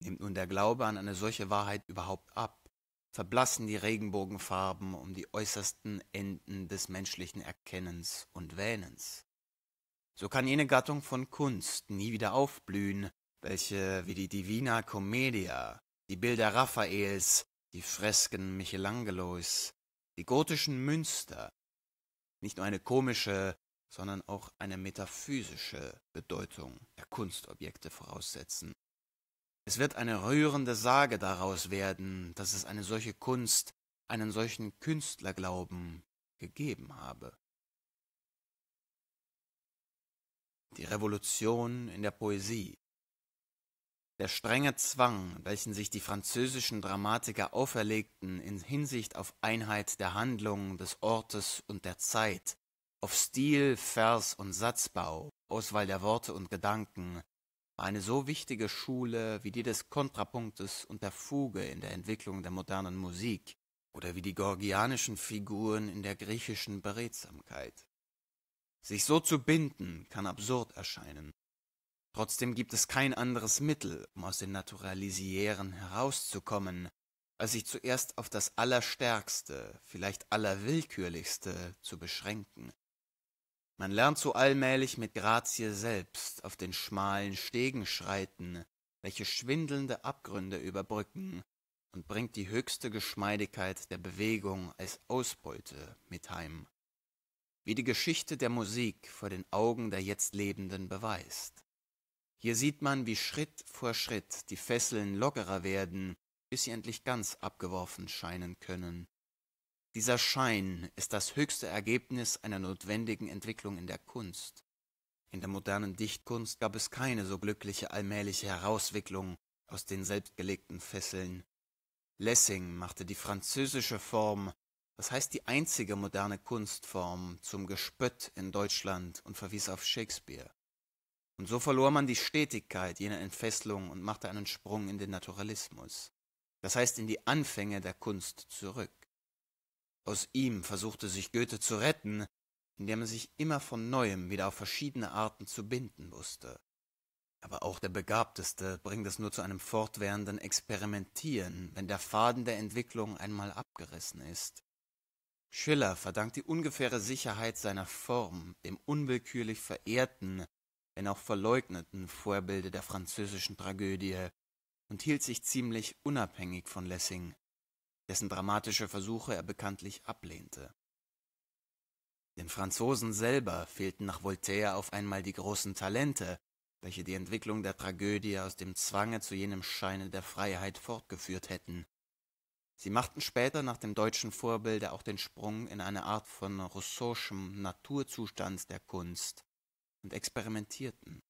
Nimmt nun der Glaube an eine solche Wahrheit überhaupt ab, verblassen die Regenbogenfarben um die äußersten Enden des menschlichen Erkennens und Wähnens. So kann jene Gattung von Kunst nie wieder aufblühen, welche wie die Divina Commedia, die Bilder Raffaels, die Fresken Michelangelos, die gotischen Münster nicht nur eine komische, sondern auch eine metaphysische Bedeutung der Kunstobjekte voraussetzen. Es wird eine rührende Sage daraus werden, dass es eine solche Kunst, einen solchen Künstlerglauben gegeben habe. Die Revolution in der Poesie der strenge Zwang, welchen sich die französischen Dramatiker auferlegten in Hinsicht auf Einheit der Handlung, des Ortes und der Zeit, auf Stil, Vers und Satzbau, Auswahl der Worte und Gedanken, war eine so wichtige Schule wie die des Kontrapunktes und der Fuge in der Entwicklung der modernen Musik oder wie die gorgianischen Figuren in der griechischen Beredsamkeit. Sich so zu binden, kann absurd erscheinen, Trotzdem gibt es kein anderes Mittel, um aus den Naturalisieren herauszukommen, als sich zuerst auf das Allerstärkste, vielleicht Allerwillkürlichste zu beschränken. Man lernt so allmählich mit Grazie selbst auf den schmalen Stegen schreiten, welche schwindelnde Abgründe überbrücken, und bringt die höchste Geschmeidigkeit der Bewegung als Ausbeute mit heim, wie die Geschichte der Musik vor den Augen der jetzt Lebenden beweist. Hier sieht man, wie Schritt vor Schritt die Fesseln lockerer werden, bis sie endlich ganz abgeworfen scheinen können. Dieser Schein ist das höchste Ergebnis einer notwendigen Entwicklung in der Kunst. In der modernen Dichtkunst gab es keine so glückliche allmähliche Herauswicklung aus den selbstgelegten Fesseln. Lessing machte die französische Form, das heißt die einzige moderne Kunstform, zum Gespött in Deutschland und verwies auf Shakespeare. Und so verlor man die Stetigkeit jener Entfesselung und machte einen Sprung in den Naturalismus, das heißt in die Anfänge der Kunst zurück. Aus ihm versuchte sich Goethe zu retten, indem er sich immer von neuem wieder auf verschiedene Arten zu binden wusste. Aber auch der Begabteste bringt es nur zu einem fortwährenden Experimentieren, wenn der Faden der Entwicklung einmal abgerissen ist. Schiller verdankt die ungefähre Sicherheit seiner Form dem unwillkürlich Verehrten wenn auch verleugneten Vorbilde der französischen Tragödie und hielt sich ziemlich unabhängig von Lessing, dessen dramatische Versuche er bekanntlich ablehnte. Den Franzosen selber fehlten nach Voltaire auf einmal die großen Talente, welche die Entwicklung der Tragödie aus dem Zwange zu jenem Scheine der Freiheit fortgeführt hätten. Sie machten später nach dem deutschen Vorbilde auch den Sprung in eine Art von Rousseau'schem Naturzustand der Kunst, und experimentierten.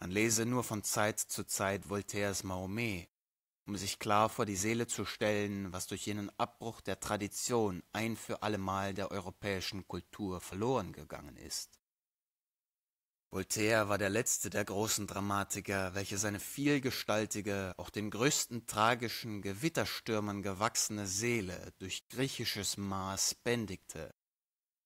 Man lese nur von Zeit zu Zeit Voltaires Mahomet, um sich klar vor die Seele zu stellen, was durch jenen Abbruch der Tradition ein für allemal der europäischen Kultur verloren gegangen ist. Voltaire war der letzte der großen Dramatiker, welche seine vielgestaltige, auch den größten tragischen Gewitterstürmen gewachsene Seele durch griechisches Maß bändigte.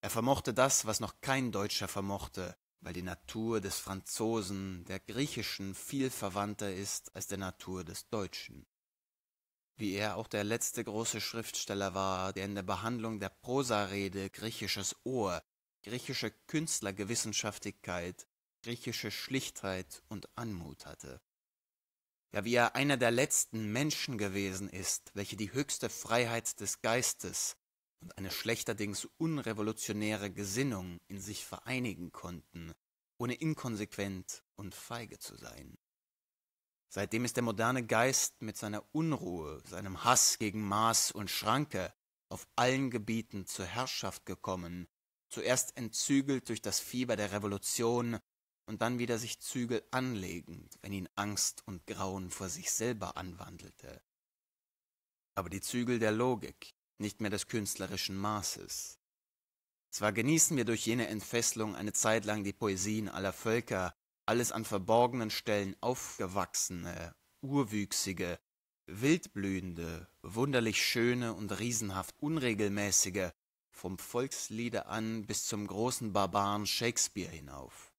Er vermochte das, was noch kein Deutscher vermochte, weil die Natur des Franzosen, der griechischen, viel verwandter ist als der Natur des Deutschen. Wie er auch der letzte große Schriftsteller war, der in der Behandlung der Prosarede griechisches Ohr, griechische Künstlergewissenschaftigkeit, griechische Schlichtheit und Anmut hatte. Ja, wie er einer der letzten Menschen gewesen ist, welche die höchste Freiheit des Geistes, und eine schlechterdings unrevolutionäre Gesinnung in sich vereinigen konnten, ohne inkonsequent und feige zu sein. Seitdem ist der moderne Geist mit seiner Unruhe, seinem Hass gegen Maß und Schranke auf allen Gebieten zur Herrschaft gekommen, zuerst entzügelt durch das Fieber der Revolution und dann wieder sich Zügel anlegend, wenn ihn Angst und Grauen vor sich selber anwandelte. Aber die Zügel der Logik, nicht mehr des künstlerischen Maßes. Zwar genießen wir durch jene Entfesselung eine Zeit lang die Poesien aller Völker, alles an verborgenen Stellen aufgewachsene, urwüchsige, wildblühende, wunderlich schöne und riesenhaft unregelmäßige, vom Volkslieder an bis zum großen Barbaren Shakespeare hinauf.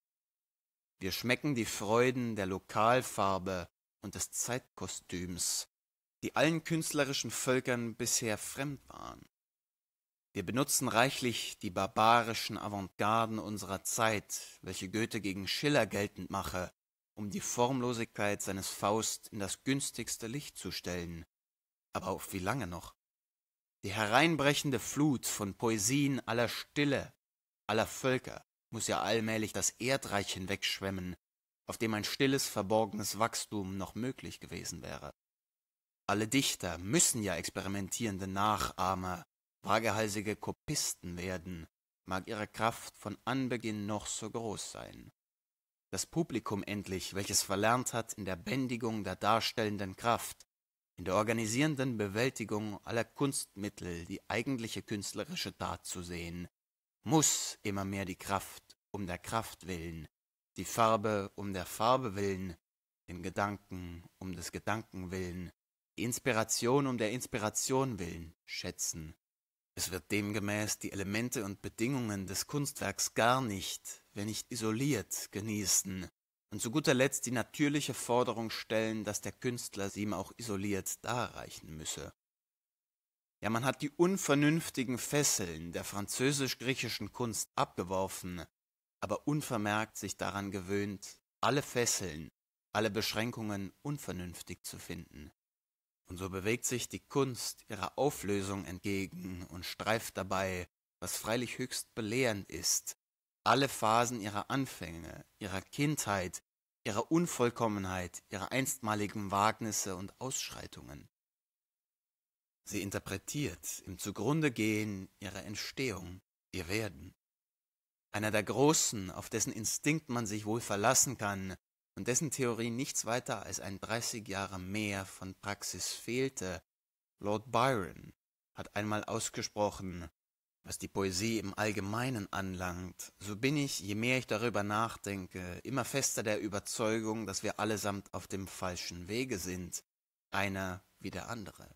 Wir schmecken die Freuden der Lokalfarbe und des Zeitkostüms, die allen künstlerischen Völkern bisher fremd waren. Wir benutzen reichlich die barbarischen Avantgarden unserer Zeit, welche Goethe gegen Schiller geltend mache, um die Formlosigkeit seines Faust in das günstigste Licht zu stellen. Aber auf wie lange noch? Die hereinbrechende Flut von Poesien aller Stille, aller Völker, muss ja allmählich das Erdreich hinwegschwemmen, auf dem ein stilles, verborgenes Wachstum noch möglich gewesen wäre. Alle Dichter müssen ja experimentierende Nachahmer, wagehalsige Kopisten werden, mag ihre Kraft von Anbeginn noch so groß sein. Das Publikum endlich, welches verlernt hat, in der Bändigung der darstellenden Kraft, in der organisierenden Bewältigung aller Kunstmittel die eigentliche künstlerische Tat zu sehen, muss immer mehr die Kraft um der Kraft willen, die Farbe um der Farbe willen, den Gedanken um des Gedanken willen, Inspiration um der Inspiration willen schätzen. Es wird demgemäß die Elemente und Bedingungen des Kunstwerks gar nicht, wenn nicht isoliert, genießen und zu guter Letzt die natürliche Forderung stellen, dass der Künstler sie ihm auch isoliert darreichen müsse. Ja, man hat die unvernünftigen Fesseln der französisch-griechischen Kunst abgeworfen, aber unvermerkt sich daran gewöhnt, alle Fesseln, alle Beschränkungen unvernünftig zu finden und so bewegt sich die Kunst ihrer Auflösung entgegen und streift dabei, was freilich höchst belehrend ist, alle Phasen ihrer Anfänge, ihrer Kindheit, ihrer Unvollkommenheit, ihrer einstmaligen Wagnisse und Ausschreitungen. Sie interpretiert im Zugrundegehen ihrer Entstehung, ihr Werden. Einer der Großen, auf dessen Instinkt man sich wohl verlassen kann, und dessen Theorie nichts weiter als ein 30 Jahre Meer von Praxis fehlte. Lord Byron hat einmal ausgesprochen, was die Poesie im Allgemeinen anlangt, so bin ich, je mehr ich darüber nachdenke, immer fester der Überzeugung, dass wir allesamt auf dem falschen Wege sind, einer wie der andere.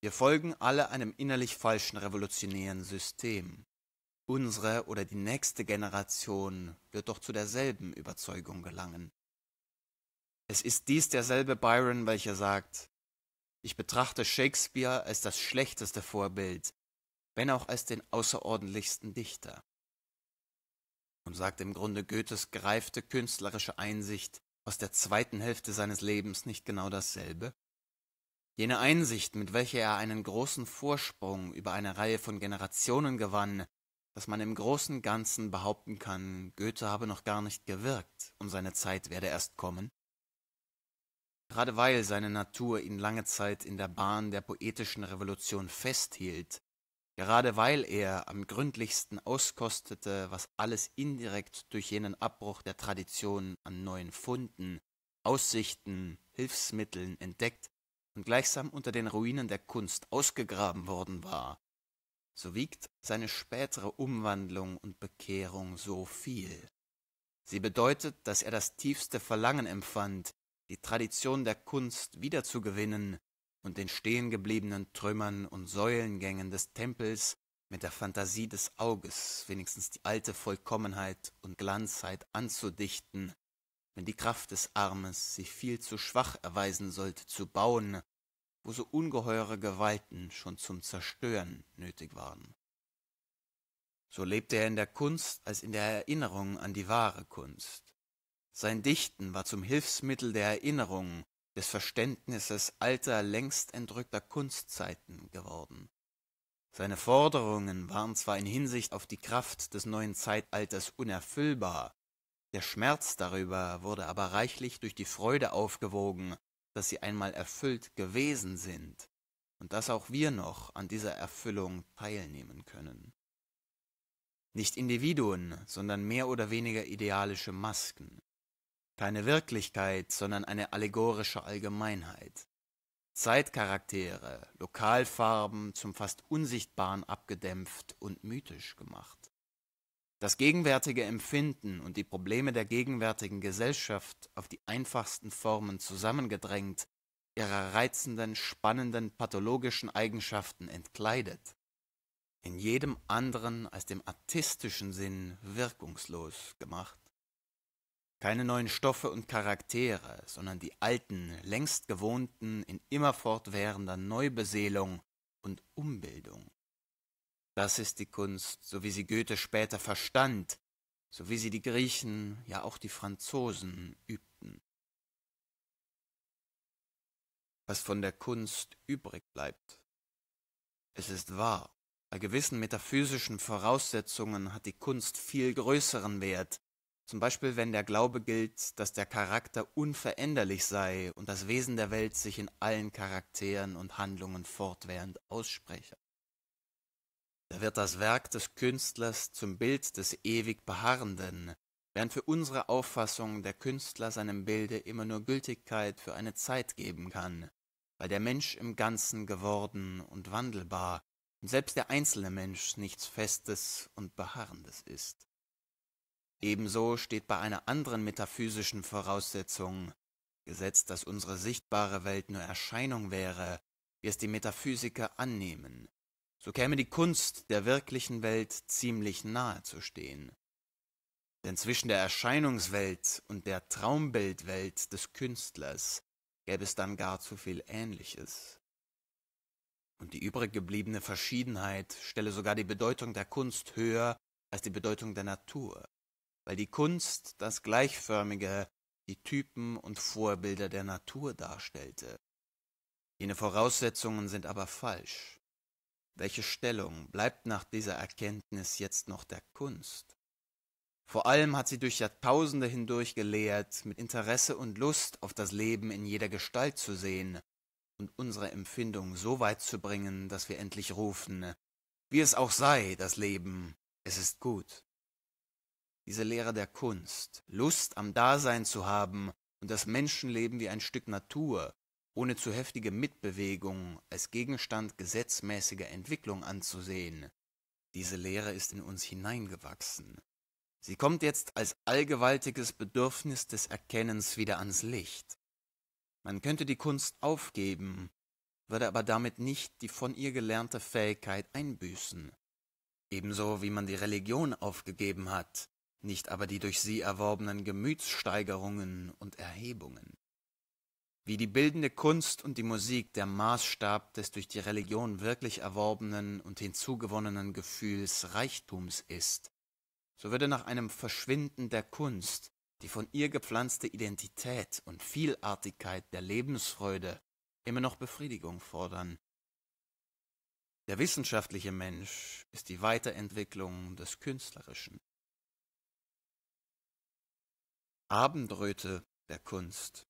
Wir folgen alle einem innerlich falschen revolutionären System. Unsere oder die nächste Generation wird doch zu derselben Überzeugung gelangen. Es ist dies derselbe Byron, welcher sagt, ich betrachte Shakespeare als das schlechteste Vorbild, wenn auch als den außerordentlichsten Dichter. Und sagt im Grunde Goethes greifte künstlerische Einsicht aus der zweiten Hälfte seines Lebens nicht genau dasselbe? Jene Einsicht, mit welcher er einen großen Vorsprung über eine Reihe von Generationen gewann, dass man im großen Ganzen behaupten kann, Goethe habe noch gar nicht gewirkt und seine Zeit werde erst kommen? Gerade weil seine Natur ihn lange Zeit in der Bahn der poetischen Revolution festhielt, gerade weil er am gründlichsten auskostete, was alles indirekt durch jenen Abbruch der Tradition an neuen Funden, Aussichten, Hilfsmitteln entdeckt und gleichsam unter den Ruinen der Kunst ausgegraben worden war, so wiegt seine spätere Umwandlung und Bekehrung so viel. Sie bedeutet, dass er das tiefste Verlangen empfand, die Tradition der Kunst wiederzugewinnen und den stehengebliebenen Trümmern und Säulengängen des Tempels mit der Fantasie des Auges wenigstens die alte Vollkommenheit und Glanzheit anzudichten, wenn die Kraft des Armes sich viel zu schwach erweisen sollte zu bauen wo so ungeheure Gewalten schon zum Zerstören nötig waren. So lebte er in der Kunst als in der Erinnerung an die wahre Kunst. Sein Dichten war zum Hilfsmittel der Erinnerung, des Verständnisses alter, längst entrückter Kunstzeiten geworden. Seine Forderungen waren zwar in Hinsicht auf die Kraft des neuen Zeitalters unerfüllbar, der Schmerz darüber wurde aber reichlich durch die Freude aufgewogen, dass sie einmal erfüllt gewesen sind und dass auch wir noch an dieser Erfüllung teilnehmen können. Nicht Individuen, sondern mehr oder weniger idealische Masken. Keine Wirklichkeit, sondern eine allegorische Allgemeinheit. Zeitcharaktere, Lokalfarben zum fast Unsichtbaren abgedämpft und mythisch gemacht. Das gegenwärtige Empfinden und die Probleme der gegenwärtigen Gesellschaft auf die einfachsten Formen zusammengedrängt, ihrer reizenden, spannenden, pathologischen Eigenschaften entkleidet, in jedem anderen als dem artistischen Sinn wirkungslos gemacht. Keine neuen Stoffe und Charaktere, sondern die alten, längst gewohnten, in immer fortwährender Neubeseelung und Umbildung. Das ist die Kunst, so wie sie Goethe später verstand, so wie sie die Griechen, ja auch die Franzosen übten. Was von der Kunst übrig bleibt. Es ist wahr, bei gewissen metaphysischen Voraussetzungen hat die Kunst viel größeren Wert, zum Beispiel wenn der Glaube gilt, dass der Charakter unveränderlich sei und das Wesen der Welt sich in allen Charakteren und Handlungen fortwährend ausspreche. Da wird das Werk des Künstlers zum Bild des ewig Beharrenden, während für unsere Auffassung der Künstler seinem Bilde immer nur Gültigkeit für eine Zeit geben kann, weil der Mensch im Ganzen geworden und wandelbar und selbst der einzelne Mensch nichts Festes und Beharrendes ist. Ebenso steht bei einer anderen metaphysischen Voraussetzung, gesetzt, dass unsere sichtbare Welt nur Erscheinung wäre, wie es die Metaphysiker annehmen, so käme die Kunst der wirklichen Welt ziemlich nahe zu stehen. Denn zwischen der Erscheinungswelt und der Traumbildwelt des Künstlers gäbe es dann gar zu viel Ähnliches. Und die übrig gebliebene Verschiedenheit stelle sogar die Bedeutung der Kunst höher als die Bedeutung der Natur, weil die Kunst das Gleichförmige, die Typen und Vorbilder der Natur darstellte. Jene Voraussetzungen sind aber falsch. Welche Stellung bleibt nach dieser Erkenntnis jetzt noch der Kunst? Vor allem hat sie durch Jahrtausende hindurch gelehrt, mit Interesse und Lust auf das Leben in jeder Gestalt zu sehen und unsere Empfindung so weit zu bringen, dass wir endlich rufen, wie es auch sei, das Leben, es ist gut. Diese Lehre der Kunst, Lust am Dasein zu haben und das Menschenleben wie ein Stück Natur, ohne zu heftige Mitbewegung als Gegenstand gesetzmäßiger Entwicklung anzusehen. Diese Lehre ist in uns hineingewachsen. Sie kommt jetzt als allgewaltiges Bedürfnis des Erkennens wieder ans Licht. Man könnte die Kunst aufgeben, würde aber damit nicht die von ihr gelernte Fähigkeit einbüßen. Ebenso wie man die Religion aufgegeben hat, nicht aber die durch sie erworbenen Gemütssteigerungen und Erhebungen wie die bildende Kunst und die Musik der Maßstab des durch die Religion wirklich erworbenen und hinzugewonnenen Gefühls Reichtums ist, so würde nach einem Verschwinden der Kunst die von ihr gepflanzte Identität und Vielartigkeit der Lebensfreude immer noch Befriedigung fordern. Der wissenschaftliche Mensch ist die Weiterentwicklung des Künstlerischen. Abendröte der Kunst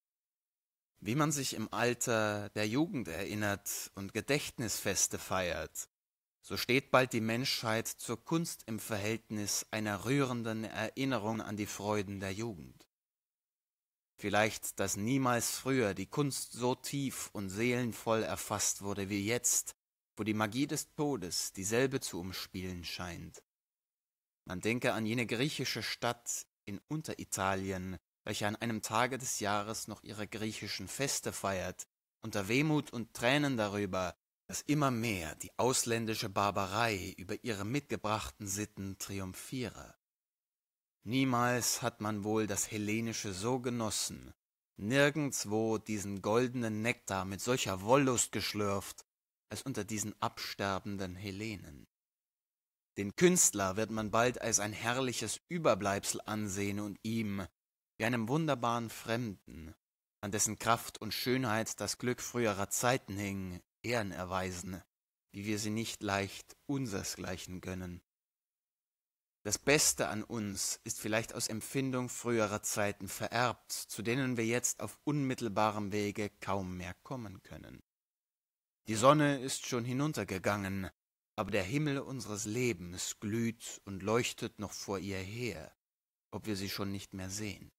wie man sich im Alter der Jugend erinnert und Gedächtnisfeste feiert, so steht bald die Menschheit zur Kunst im Verhältnis einer rührenden Erinnerung an die Freuden der Jugend. Vielleicht, dass niemals früher die Kunst so tief und seelenvoll erfasst wurde wie jetzt, wo die Magie des Todes dieselbe zu umspielen scheint. Man denke an jene griechische Stadt in Unteritalien, welche an einem Tage des Jahres noch ihre griechischen Feste feiert, unter Wehmut und Tränen darüber, dass immer mehr die ausländische Barbarei über ihre mitgebrachten Sitten triumphiere. Niemals hat man wohl das Hellenische so genossen, nirgendswo diesen goldenen Nektar mit solcher Wollust geschlürft, als unter diesen absterbenden Hellenen. Den Künstler wird man bald als ein herrliches Überbleibsel ansehen und ihm, wie einem wunderbaren Fremden, an dessen Kraft und Schönheit das Glück früherer Zeiten hing, Ehren erweisen, wie wir sie nicht leicht unsersgleichen gönnen. Das Beste an uns ist vielleicht aus Empfindung früherer Zeiten vererbt, zu denen wir jetzt auf unmittelbarem Wege kaum mehr kommen können. Die Sonne ist schon hinuntergegangen, aber der Himmel unseres Lebens glüht und leuchtet noch vor ihr her, ob wir sie schon nicht mehr sehen.